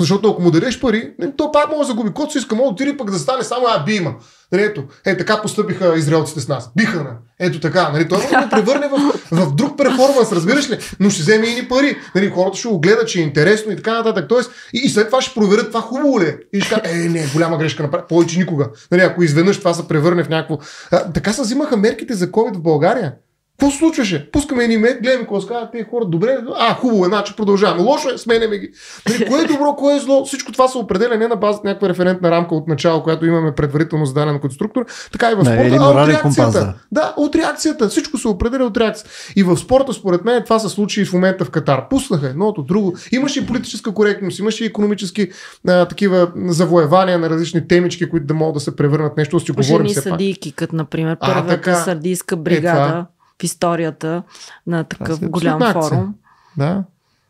Защото ако му дадеш пари, не, то пак може да загуби. Кото си иска, мога да отиде пък да стане само една бима. Нали, ето, е, така постъпиха израелците с нас. Биха на. Нали? Ето така. Нали, той ще го превърне в, в друг перформанс, разбираш ли? Но ще вземе и ни пари. Нали, хората ще го гледат, че е интересно и така нататък. Тоест, и, и след това ще проверят това хубаво ли е? И ще кажат, е, не, голяма грешка направи. Повече никога. Нали, ако изведнъж това се превърне в някакво. А, така се взимаха мерките за COVID в България. Какво случваше? Пускаме един мед, гледаме какво казват тези хора. Добре, а, хубаво е, значи продължаваме. Лошо е, сменяме ги. Дали, кое е добро, кое е зло? Всичко това се определя не на базата някаква референтна рамка от начало, която имаме предварително зададена като структура, така и в спорта, не, а от реакцията. Компанза. Да, от реакцията. Всичко се определя от реакцията. И в спорта, според мен, това се случи и в момента в Катар. Пуснаха едното, друго. Имаше и политическа коректност, имаше и економически а, такива завоевания на различни темички, които да могат да се превърнат нещо, да си говорим. Жени съдийки, като, например, първата сърдийска бригада. Е, това, в историята на такъв да, голям форум. Да.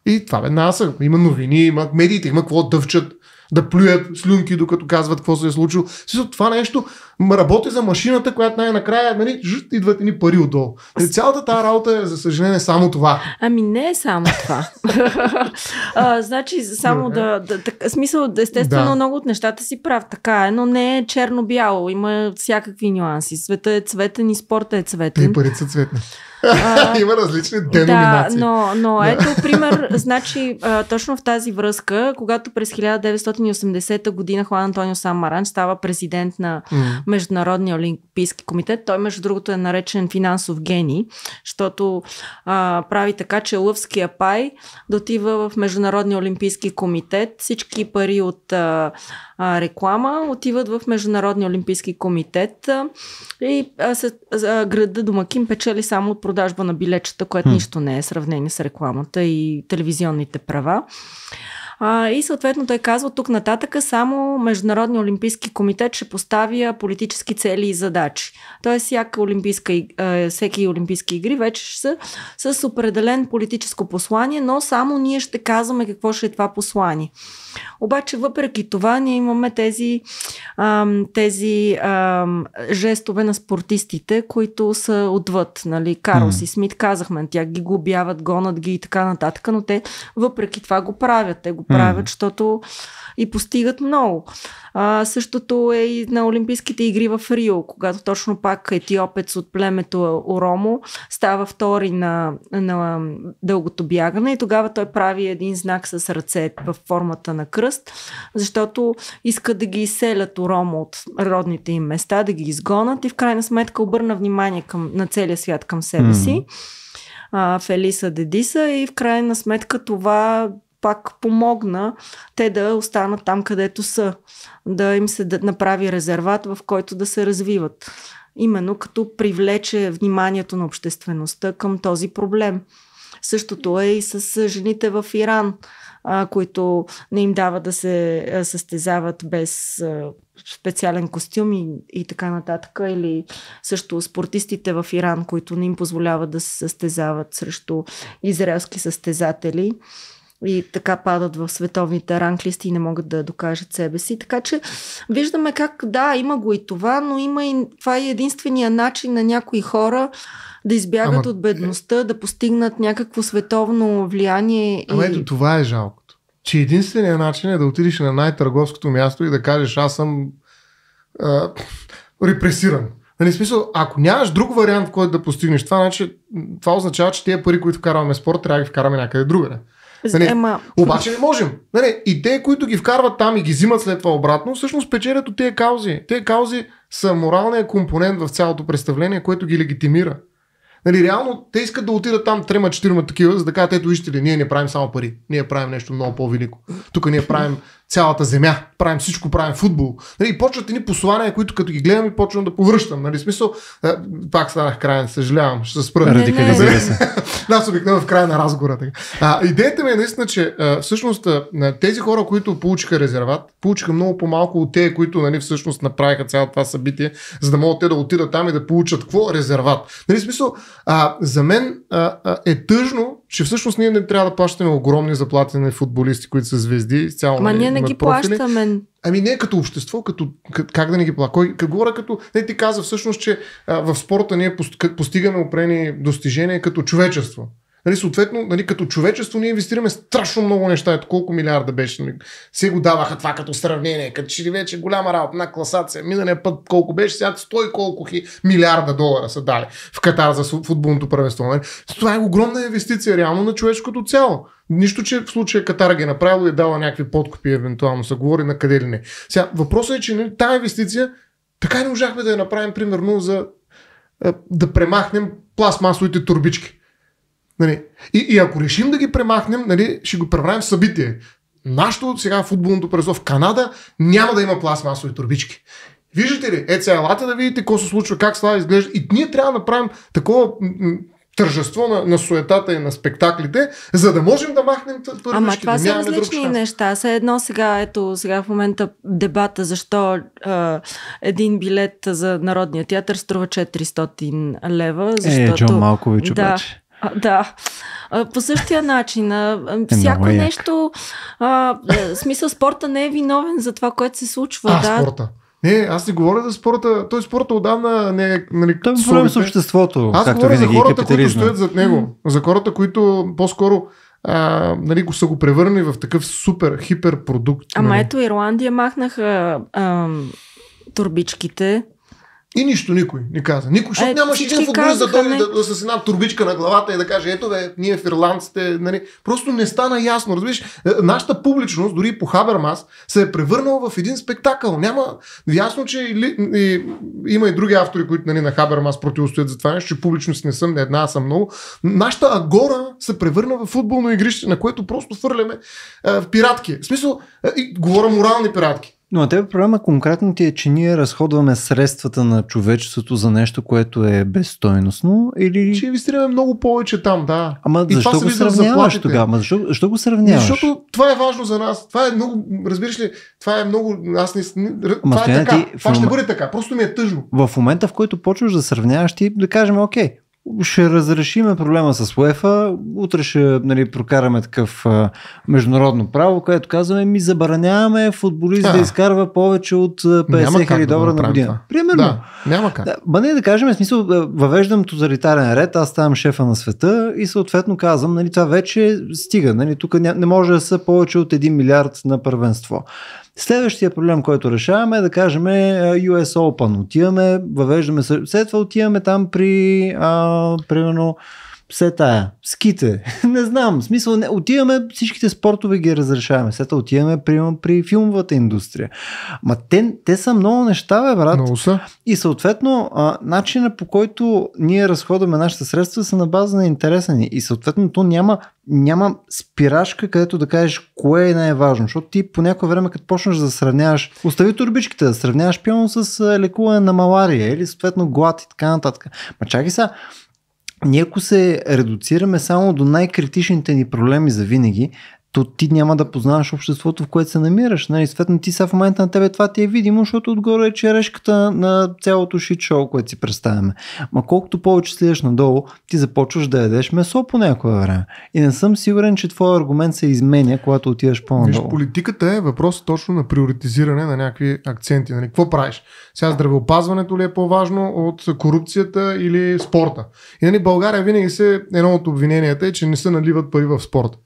И това бе НАСА. Има новини, има медиите, има какво дъвчат, да плюят слюнки, докато казват какво се е случило. Също това нещо работи за машината, която най-накрая нали, жут, идват ни пари отдолу. Нали, цялата тази работа е, за съжаление, само това. Ами не е само това. а, значи, само да, да, да смисъл, естествено, да. много от нещата си прав, така е, но не е черно-бяло, има всякакви нюанси. Света е цветен и спорта е цветен. И парите са цветни. А, Има различни деноминации. Да, но, но ето пример, значи точно в тази връзка, когато през 1980 година Хуан Антонио Маран, става президент на Международния олимпийски комитет, той между другото е наречен финансов гений, защото а, прави така, че лъвския пай дотива в Международния олимпийски комитет, всички пари от а, а, реклама, отиват в Международния олимпийски комитет а, и а, се, а, града Домакин печели само от продажба на билечета, което хм. нищо не е сравнение с рекламата и телевизионните права. А, и съответно той казва тук нататъка само Международния олимпийски комитет ще поставя политически цели и задачи. Тоест всяка олимпийска, всеки олимпийски игри вече ще са с определен политическо послание, но само ние ще казваме какво ще е това послание. Обаче въпреки това ние имаме тези, ам, тези ам, жестове на спортистите, които са отвъд. Нали? Карлс mm. и Смит казахме, тях ги губяват, гонат ги и така нататък, но те въпреки това го правят. Те го правят, защото и постигат много. А, същото е и на Олимпийските игри в Рио, когато точно пак етиопец от племето Оромо става втори на, на дългото бягане и тогава той прави един знак с ръце в формата на кръст, защото иска да ги изселят Оромо от родните им места, да ги изгонат и в крайна сметка обърна внимание към, на целия свят към себе си. Mm-hmm. Фелиса Дедиса и в крайна сметка това пак помогна те да останат там, където са. Да им се направи резерват, в който да се развиват. Именно като привлече вниманието на обществеността към този проблем. Същото е и с жените в Иран, а, които не им дава да се състезават без а, специален костюм и, и така нататък. Или също спортистите в Иран, които не им позволяват да се състезават срещу израелски състезатели и така падат в световните ранглисти и не могат да докажат себе си. Така че виждаме как, да, има го и това, но има и това е единствения начин на някои хора да избягат Ама... от бедността, да постигнат някакво световно влияние. Ама и... ето това е жалкото. Че единственият начин е да отидеш на най-търговското място и да кажеш аз съм а, репресиран. Нали, смисъл, ако нямаш друг вариант, в който да постигнеш това, значи, това означава, че тия пари, които вкарваме спорт, трябва да ги вкараме някъде другаде. Нали, Ема... Обаче не можем. Нали, и те, които ги вкарват там и ги взимат след това обратно, всъщност печелят от тези каузи. Те каузи са моралният компонент в цялото представление, което ги легитимира. Нали, реално те искат да отидат там трема четирима такива, за да кажат, ето вижте ли, ние не правим само пари, ние правим нещо много по-велико. Тук ние правим цялата земя. Правим всичко, правим футбол. Нали, и почват едни послания, които като ги гледам и почвам да повръщам. Нали, смисъл, е, пак станах крайен, съжалявам, ще се спра. Радикализира се. да, аз обикновено в края на разговора. Така. А, идеята ми е наистина, че а, всъщност а, тези хора, които получиха резерват, получиха много по-малко от те, които нали, всъщност направиха цялото това събитие, за да могат те да отидат там и да получат какво резерват. Нали, смисъл, а, за мен а, а, е тъжно, че всъщност ние не трябва да плащаме огромни заплати на футболисти, които са звезди. Цяло Ма ние не ги профили. плащаме. Ами не като общество, като, как, да не ги плащаме? как говоря като... Не, ти каза всъщност, че а, в спорта ние постигаме упрени достижения като човечество. Нали, съответно, нали, като човечество ние инвестираме страшно много неща. Ето колко милиарда беше. Нали. Се го даваха това като сравнение. Като че ли вече голяма работа на класация. Миналия път колко беше, сега стои колко хи, милиарда долара са дали в Катар за футболното първенство. Нали. Това е огромна инвестиция реално на човешкото цяло. Нищо, че в случая Катар ги е направил и е дала някакви подкупи, евентуално се говори на къде ли не. Сега, въпросът е, че нали, тази инвестиция така не можахме да я направим, примерно, за да премахнем пластмасовите турбички. Нали, и, и ако решим да ги премахнем, нали, ще го превравим в събитие. Нашето сега футболното призо в Канада няма да има пластмасови турбички. Виждате ли, е сега елате да видите какво се случва, как става изглежда. И ние трябва да направим такова тържество на, на суетата и на спектаклите, за да можем да махнем турбичките. Ама това са различни неща. Са едно сега, ето сега в момента дебата, защо а, един билет за Народния театър струва 400 лева. Защото, е, Джон Малкович да, обаче. А, да. А, по същия начин. А, е, всяко е нещо. А, е, смисъл, спорта не е виновен за това, което се случва. А, да. спорта. Не, аз не говоря за спорта. Той спорта отдавна не е. Нали, Той е проблем с обществото. Аз както говоря за хората, които стоят зад него. Mm. За хората, които по-скоро а, нали, го са го превърнали в такъв супер, хипер продукт. Ама нали. ето Ирландия махнаха а, турбичките. И нищо никой не каза. Никой, защото е, нямаше един футболист да дойде да, да, с една турбичка на главата и да каже, ето бе, ние фирландците, нали. Просто не стана ясно, разбираш. Е, нашата публичност, дори по Хабермас, се е превърнала в един спектакъл. Няма ясно, че и, и, има и други автори, които нали, на Хабермас противостоят за това нещо, че публичност не съм не една, а съм много. Нашата агора се превърна в футболно игрище, на което просто фърляме в е, пиратки. В смисъл, е, говоря морални пиратки. Но на тебе проблема конкретно ти е, че ние разходваме средствата на човечеството за нещо, което е безстойностно или... Че инвестираме много повече там, да. Ама и защо го сравняваш тогава? Защо, защо го сравняваш? Защото това е важно за нас. Това е много, разбираш ли, това е много... Аз не... Ама това е така. Ти... Това ще бъде така. Просто ми е тъжно. В момента, в който почваш да сравняваш, ти да кажем, окей, ще разрешиме проблема с УЕФА, утре ще нали, прокараме такъв а, международно право, което казваме, ми забраняваме футболист да, да изкарва повече от 50 хиляди долара да на година. Това. Примерно. Да, няма как. ба не да кажем, в смисъл, въвеждам тоталитарен ред, аз ставам шефа на света и съответно казвам, нали, това вече стига. Нали, тук не може да са повече от 1 милиард на първенство. Следващия проблем, който решаваме е да кажем е, US Open. Отиваме, въвеждаме, след това отиваме там при а, примерно все тая, ските, не знам, в смисъл, не, отиваме, всичките спортове ги разрешаваме, след това отиваме, примерно, при филмовата индустрия. Ма те, те са много неща, бе, брат. Много са. И съответно, а, начина по който ние разходваме нашите средства са на база на интереса ни. И съответно, то няма, няма спирашка, където да кажеш кое е най-важно, защото ти по някое време, като почнеш да сравняваш, остави турбичките, да сравняваш пиано с лекуване на малария или съответно глад и така нататък. Ма чакай сега, ние ако се редуцираме само до най-критичните ни проблеми за винаги, то ти няма да познаваш обществото, в което се намираш. Нали? Светно, ти са в момента на тебе това ти е видимо, защото отгоре е черешката на цялото шит шоу, което си представяме. Ма колкото повече следиш надолу, ти започваш да ядеш месо по някое време. И не съм сигурен, че твой аргумент се изменя, когато отиваш по-надолу. Виж, политиката е въпрос точно на приоритизиране на някакви акценти. Нали? Какво правиш? Сега здравеопазването ли е по-важно от корупцията или спорта? И нали, България винаги се, едно от обвиненията е, че не се наливат пари в спорта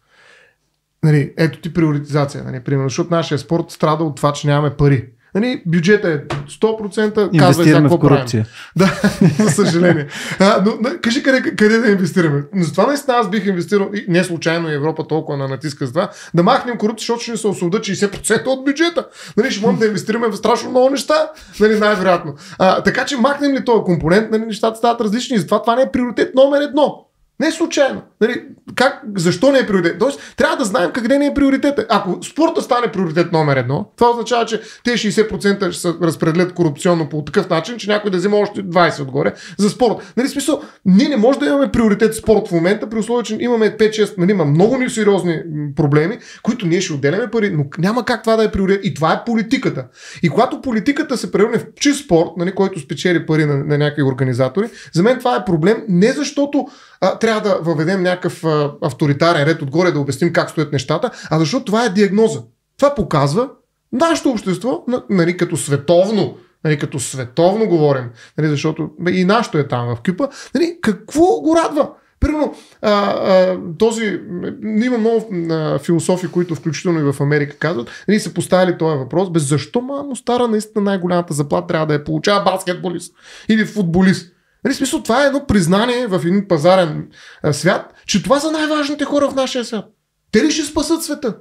нали, ето ти приоритизация, нали, примерно, защото нашия спорт страда от това, че нямаме пари. Нали, бюджета е 100%, казва и какво правим. Да, за съжаление. А, но, но, кажи къде, къде да инвестираме. Но за това наистина аз бих инвестирал, и не случайно Европа толкова на натиска за това, да махнем корупция, защото ще ни се освобода 60% от бюджета. Нали, ще можем да инвестираме в страшно много неща, нали, най-вероятно. А, така че махнем ли този компонент, нали, нещата стават различни. Затова това не е приоритет номер едно. Не е случайно. Нали, как, защо не е приоритет? Тоест, трябва да знаем къде не е приоритет. Ако спорта стане приоритет номер едно, това означава, че те 60% ще се разпределят корупционно по такъв начин, че някой да взема още 20 отгоре за спорт. Нали, смисъл, ние не можем да имаме приоритет спорт в момента, при условие, че имаме 5-6, нали, има много сериозни проблеми, които ние ще отделяме пари, но няма как това да е приоритет. И това е политиката. И когато политиката се превърне в чист спорт, нали, който спечели пари на, на някакви организатори, за мен това е проблем не защото а, трябва да въведем някакъв а, авторитарен ред отгоре, да обясним как стоят нещата, а защото това е диагноза. Това показва нашето общество, нали, като световно, нали, като световно говорим, нали, защото и нашето е там в Кюпа, нали, какво го радва? Примерно, а, а, този, има много а, философи, които включително и в Америка казват, нали са поставили този въпрос, без защо мамо стара наистина най-голямата заплата трябва да я получава баскетболист или футболист? Нали, смисъл, това е едно признание в един пазарен а, свят, че това са най-важните хора в нашия свят. Те ли ще спасат света?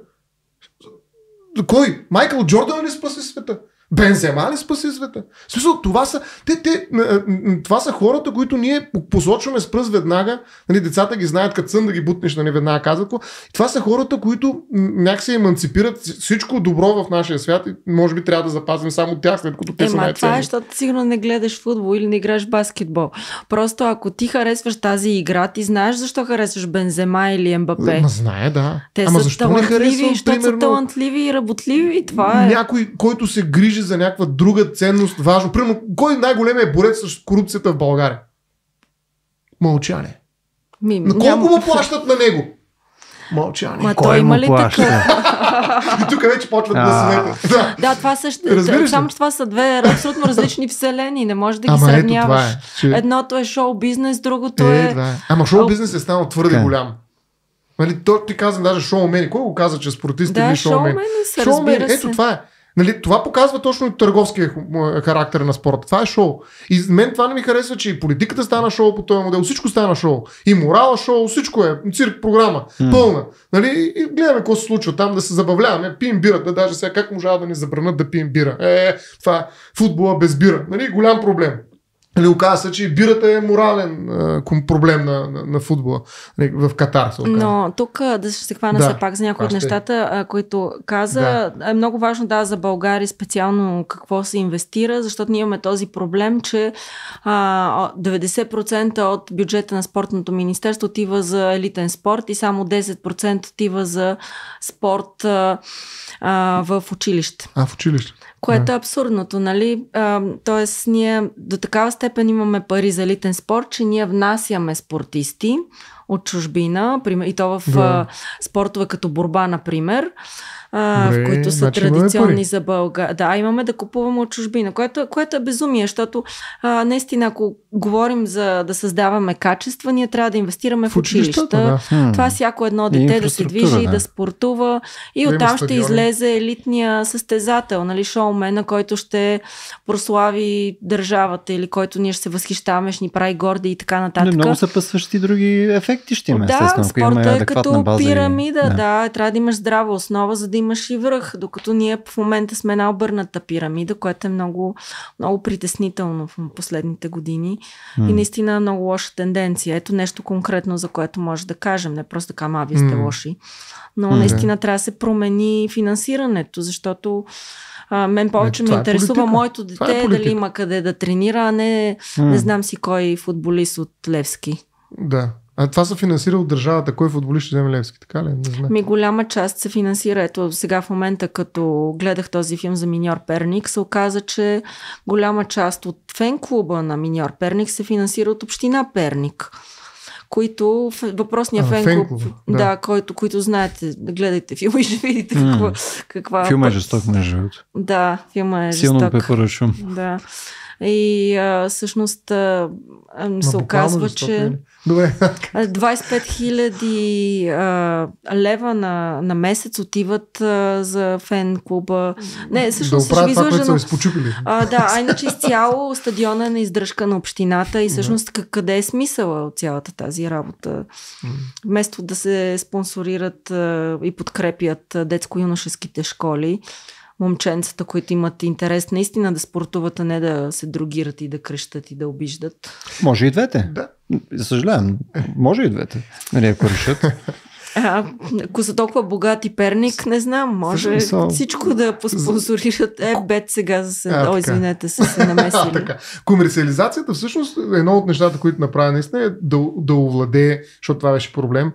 Кой? Майкъл Джордан ли спаси света? Бензема ли спаси света? В смисъл, това са, те, те, това са хората, които ние посочваме с пръст веднага. Нали, децата ги знаят, като сън да ги бутнеш, нали, веднага казват. Това са хората, които някак се еманципират всичко добро в нашия свят и може би трябва да запазим само тях, след като те Ема, са най Това е, защото сигурно не гледаш футбол или не играеш баскетбол. Просто ако ти харесваш тази игра, ти знаеш защо харесваш Бензема или МБП. Ма знае, да. Те Ама са защо талантливи, не защото примерно... са талантливи и работливи. Това е. Някой, който се грижи грижи за някаква друга ценност, важно. Примерно, кой най-големият е борец с корупцията в България? Мълчане. Ми, на колко му плащат на него? Мълчане. Ма кой има ли така? И тук вече почват да се да. да, това също. Разбираш само, че това са две абсолютно различни вселени. Не можеш да ги Ама е, сравняваш. Ето е, че... Едното е шоу бизнес, другото е. е... Да. Ама шоу бизнес е станал твърде okay. голям. Нали, то ти казвам даже шоумени. Кой го каза, че спортисти да, ви шоумени? Шоумени, шоумени. ето това е. Нали, това показва точно търговския е, характер на спорта. Това е шоу. И мен това не ми харесва, че и политиката стана шоу по този модел, всичко стана шоу. И морала шоу, всичко е. Цирк програма. Mm. Пълна. Нали, и гледаме какво се случва там, да се забавляваме. Пием бира, да даже сега как можа да ни забранат да пием бира. Е, е това е футбола без бира. Нали, голям проблем. Нали, оказа се, че бирата е морален а, проблем на, на, на футбола нали, в Катар. Се Но тук да се хвана да, пак за някои от нещата, е. които каза. Да. Е много важно да за България специално какво се инвестира, защото ние имаме този проблем, че а, 90% от бюджета на спортното министерство отива за елитен спорт и само 10% отива за спорт а, а, в училище. А, в училище което е абсурдното, нали? А, тоест, ние до такава степен имаме пари за елитен спорт, че ние внасяме спортисти от чужбина, и то в да. спортове като борба, например, Бре, в които са значи традиционни за България. Да, имаме да купуваме от чужбина, което, което е безумие, защото а, наистина, ако говорим за да създаваме качества, ние трябва да инвестираме в, в училища. Да. Това всяко едно дете да се движи да. и да спортува. И да оттам ще излезе елитния състезател, нали, шоумена, който ще прослави държавата или който ние ще се възхищаваме, ще ни прави горди и така нататък. Не, много съпъсващи други ефекти проекти ще има, да, естествено, ако има е като база пирамида, и... да. да, трябва да имаш здрава основа, за да имаш и връх, докато ние в момента сме една обърната пирамида, което е много, много притеснително в последните години м-м. и наистина много лоша тенденция. Ето нещо конкретно, за което може да кажем, не просто така, ма, вие сте м-м. лоши, но м-м. наистина трябва да се промени финансирането, защото а, мен повече е, ме е интересува е моето дете е дали има къде да тренира, а не, не знам си кой футболист от Левски. Да. А това се финансира от държавата. Кой футболист ще вземе Левски? Така ли? Не знам. Ми голяма част се финансира. Ето сега в момента, като гледах този филм за Миньор Перник, се оказа, че голяма част от фен клуба на Миньор Перник се финансира от община Перник които въпросния фен, клуб, да. да, който, които знаете, гледайте филма и ще видите mm. каква, каква... Филма е жесток, между Да, филма е Силно жесток. Силно препоръчвам. Да. И а, всъщност а, а, се оказва, че е- Добре. 25 хиляди лева на, на месец отиват а, за фен клуба. Не, всъщност да ще ви а, да, а иначе изцяло стадиона е на издръжка на общината и всъщност да. къде е смисъла от цялата тази работа? Вместо да се спонсорират а, и подкрепят детско-юношеските школи, момченцата, които имат интерес наистина да спортуват, а не да се другират и да крещат и да обиждат. Може и двете. Да. Съжалявам, може и двете, нали, ако решат. А, ако са толкова богати перник, не знам, може Също, всичко да поспонсорират. Е, бед сега за се. О, извинете, са се намесили. А, така. Комерциализацията всъщност е едно от нещата, които направи наистина е да, да овладее, защото това беше проблем,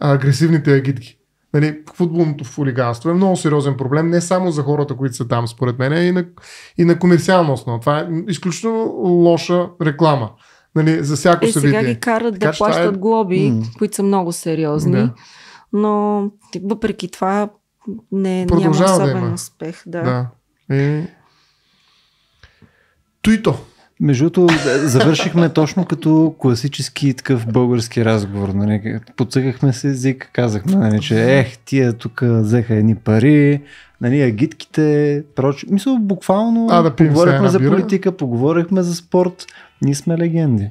агресивните агитки нали, футболното хулиганство е много сериозен проблем, не само за хората, които са там, според мен, а и на, и на комерциална основа. Това е изключително лоша реклама. Нали, за всяко е, сега ги карат така, да е- плащат е... глоби, mm. които са много сериозни, yeah. но въпреки това не, няма особен да успех. Да. да. И... Е, Туито. Между другото, завършихме точно като класически такъв български разговор. Нали? Подсъкахме се език, казахме, нали, че ех, тия тук взеха едни пари, нали, агитките, проч. Мисля, буквално а, да поговорихме за политика, поговорихме за спорт. Ние сме легенди.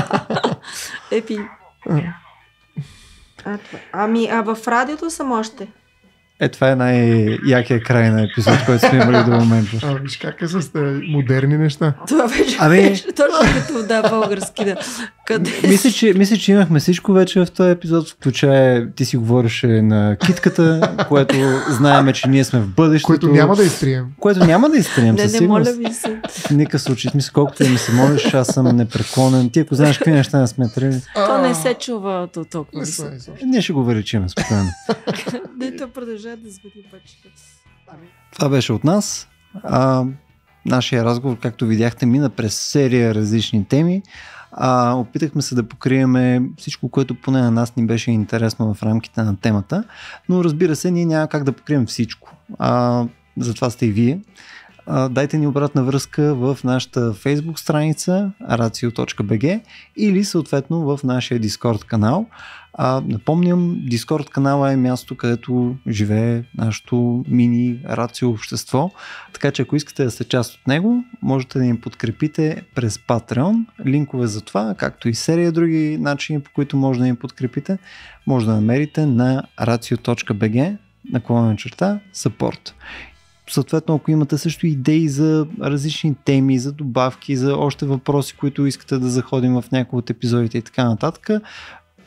Епи. А, ами, а в радиото съм още. Е, това е най-якия край на епизод, който сме имали до момента. А, виж как е с е, модерни неща. Това вече ами... беше точно като да, български, да. Къде? Мисля, че, мисля, че имахме всичко вече в този епизод, включая ти си говореше на китката, което знаеме, че ние сме в бъдещето. Което няма да изтрием. Което няма да изтрием, не, със Не, моля ви се. В никакъв случай. Мисля, колкото и ми се молиш, аз съм непреклонен. Ти ако знаеш какви неща не сме трили. То не се чува толкова. Ние ще го величим спокойно. Не, то продължава продължава да звъни бъчката. Ами, Това беше от нас. А, нашия разговор, както видяхте, мина през серия различни теми. А, опитахме се да покриеме всичко, което поне на нас ни беше интересно в рамките на темата, но разбира се, ние няма как да покрием всичко. А, затова сте и вие. А, дайте ни обратна връзка в нашата Facebook страница racio.bg или съответно в нашия Discord канал. А, напомням, Дискорд канала е място, където живее нашето мини рацио общество, така че ако искате да сте част от него, можете да ни подкрепите през Patreon. Линкове за това, както и серия други начини, по които може да ни подкрепите, може да намерите на racio.bg наклонена черта support съответно, ако имате също идеи за различни теми, за добавки, за още въпроси, които искате да заходим в някои от епизодите и така нататък,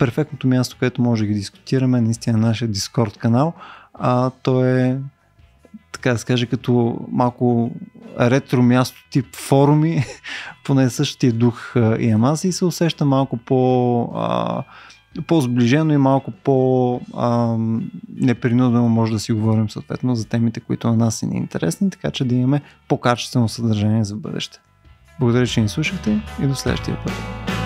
перфектното място, където може да ги дискутираме, наистина нашия Дискорд канал. А, той е така да се каже, като малко ретро място тип форуми, поне същия дух и амаз и се усеща малко по, а, по-сближено и малко по а, непринудено може да си говорим съответно за темите, които на нас са ни интересни, така че да имаме по-качествено съдържание за бъдеще. Благодаря, че ни слушахте и до следващия път.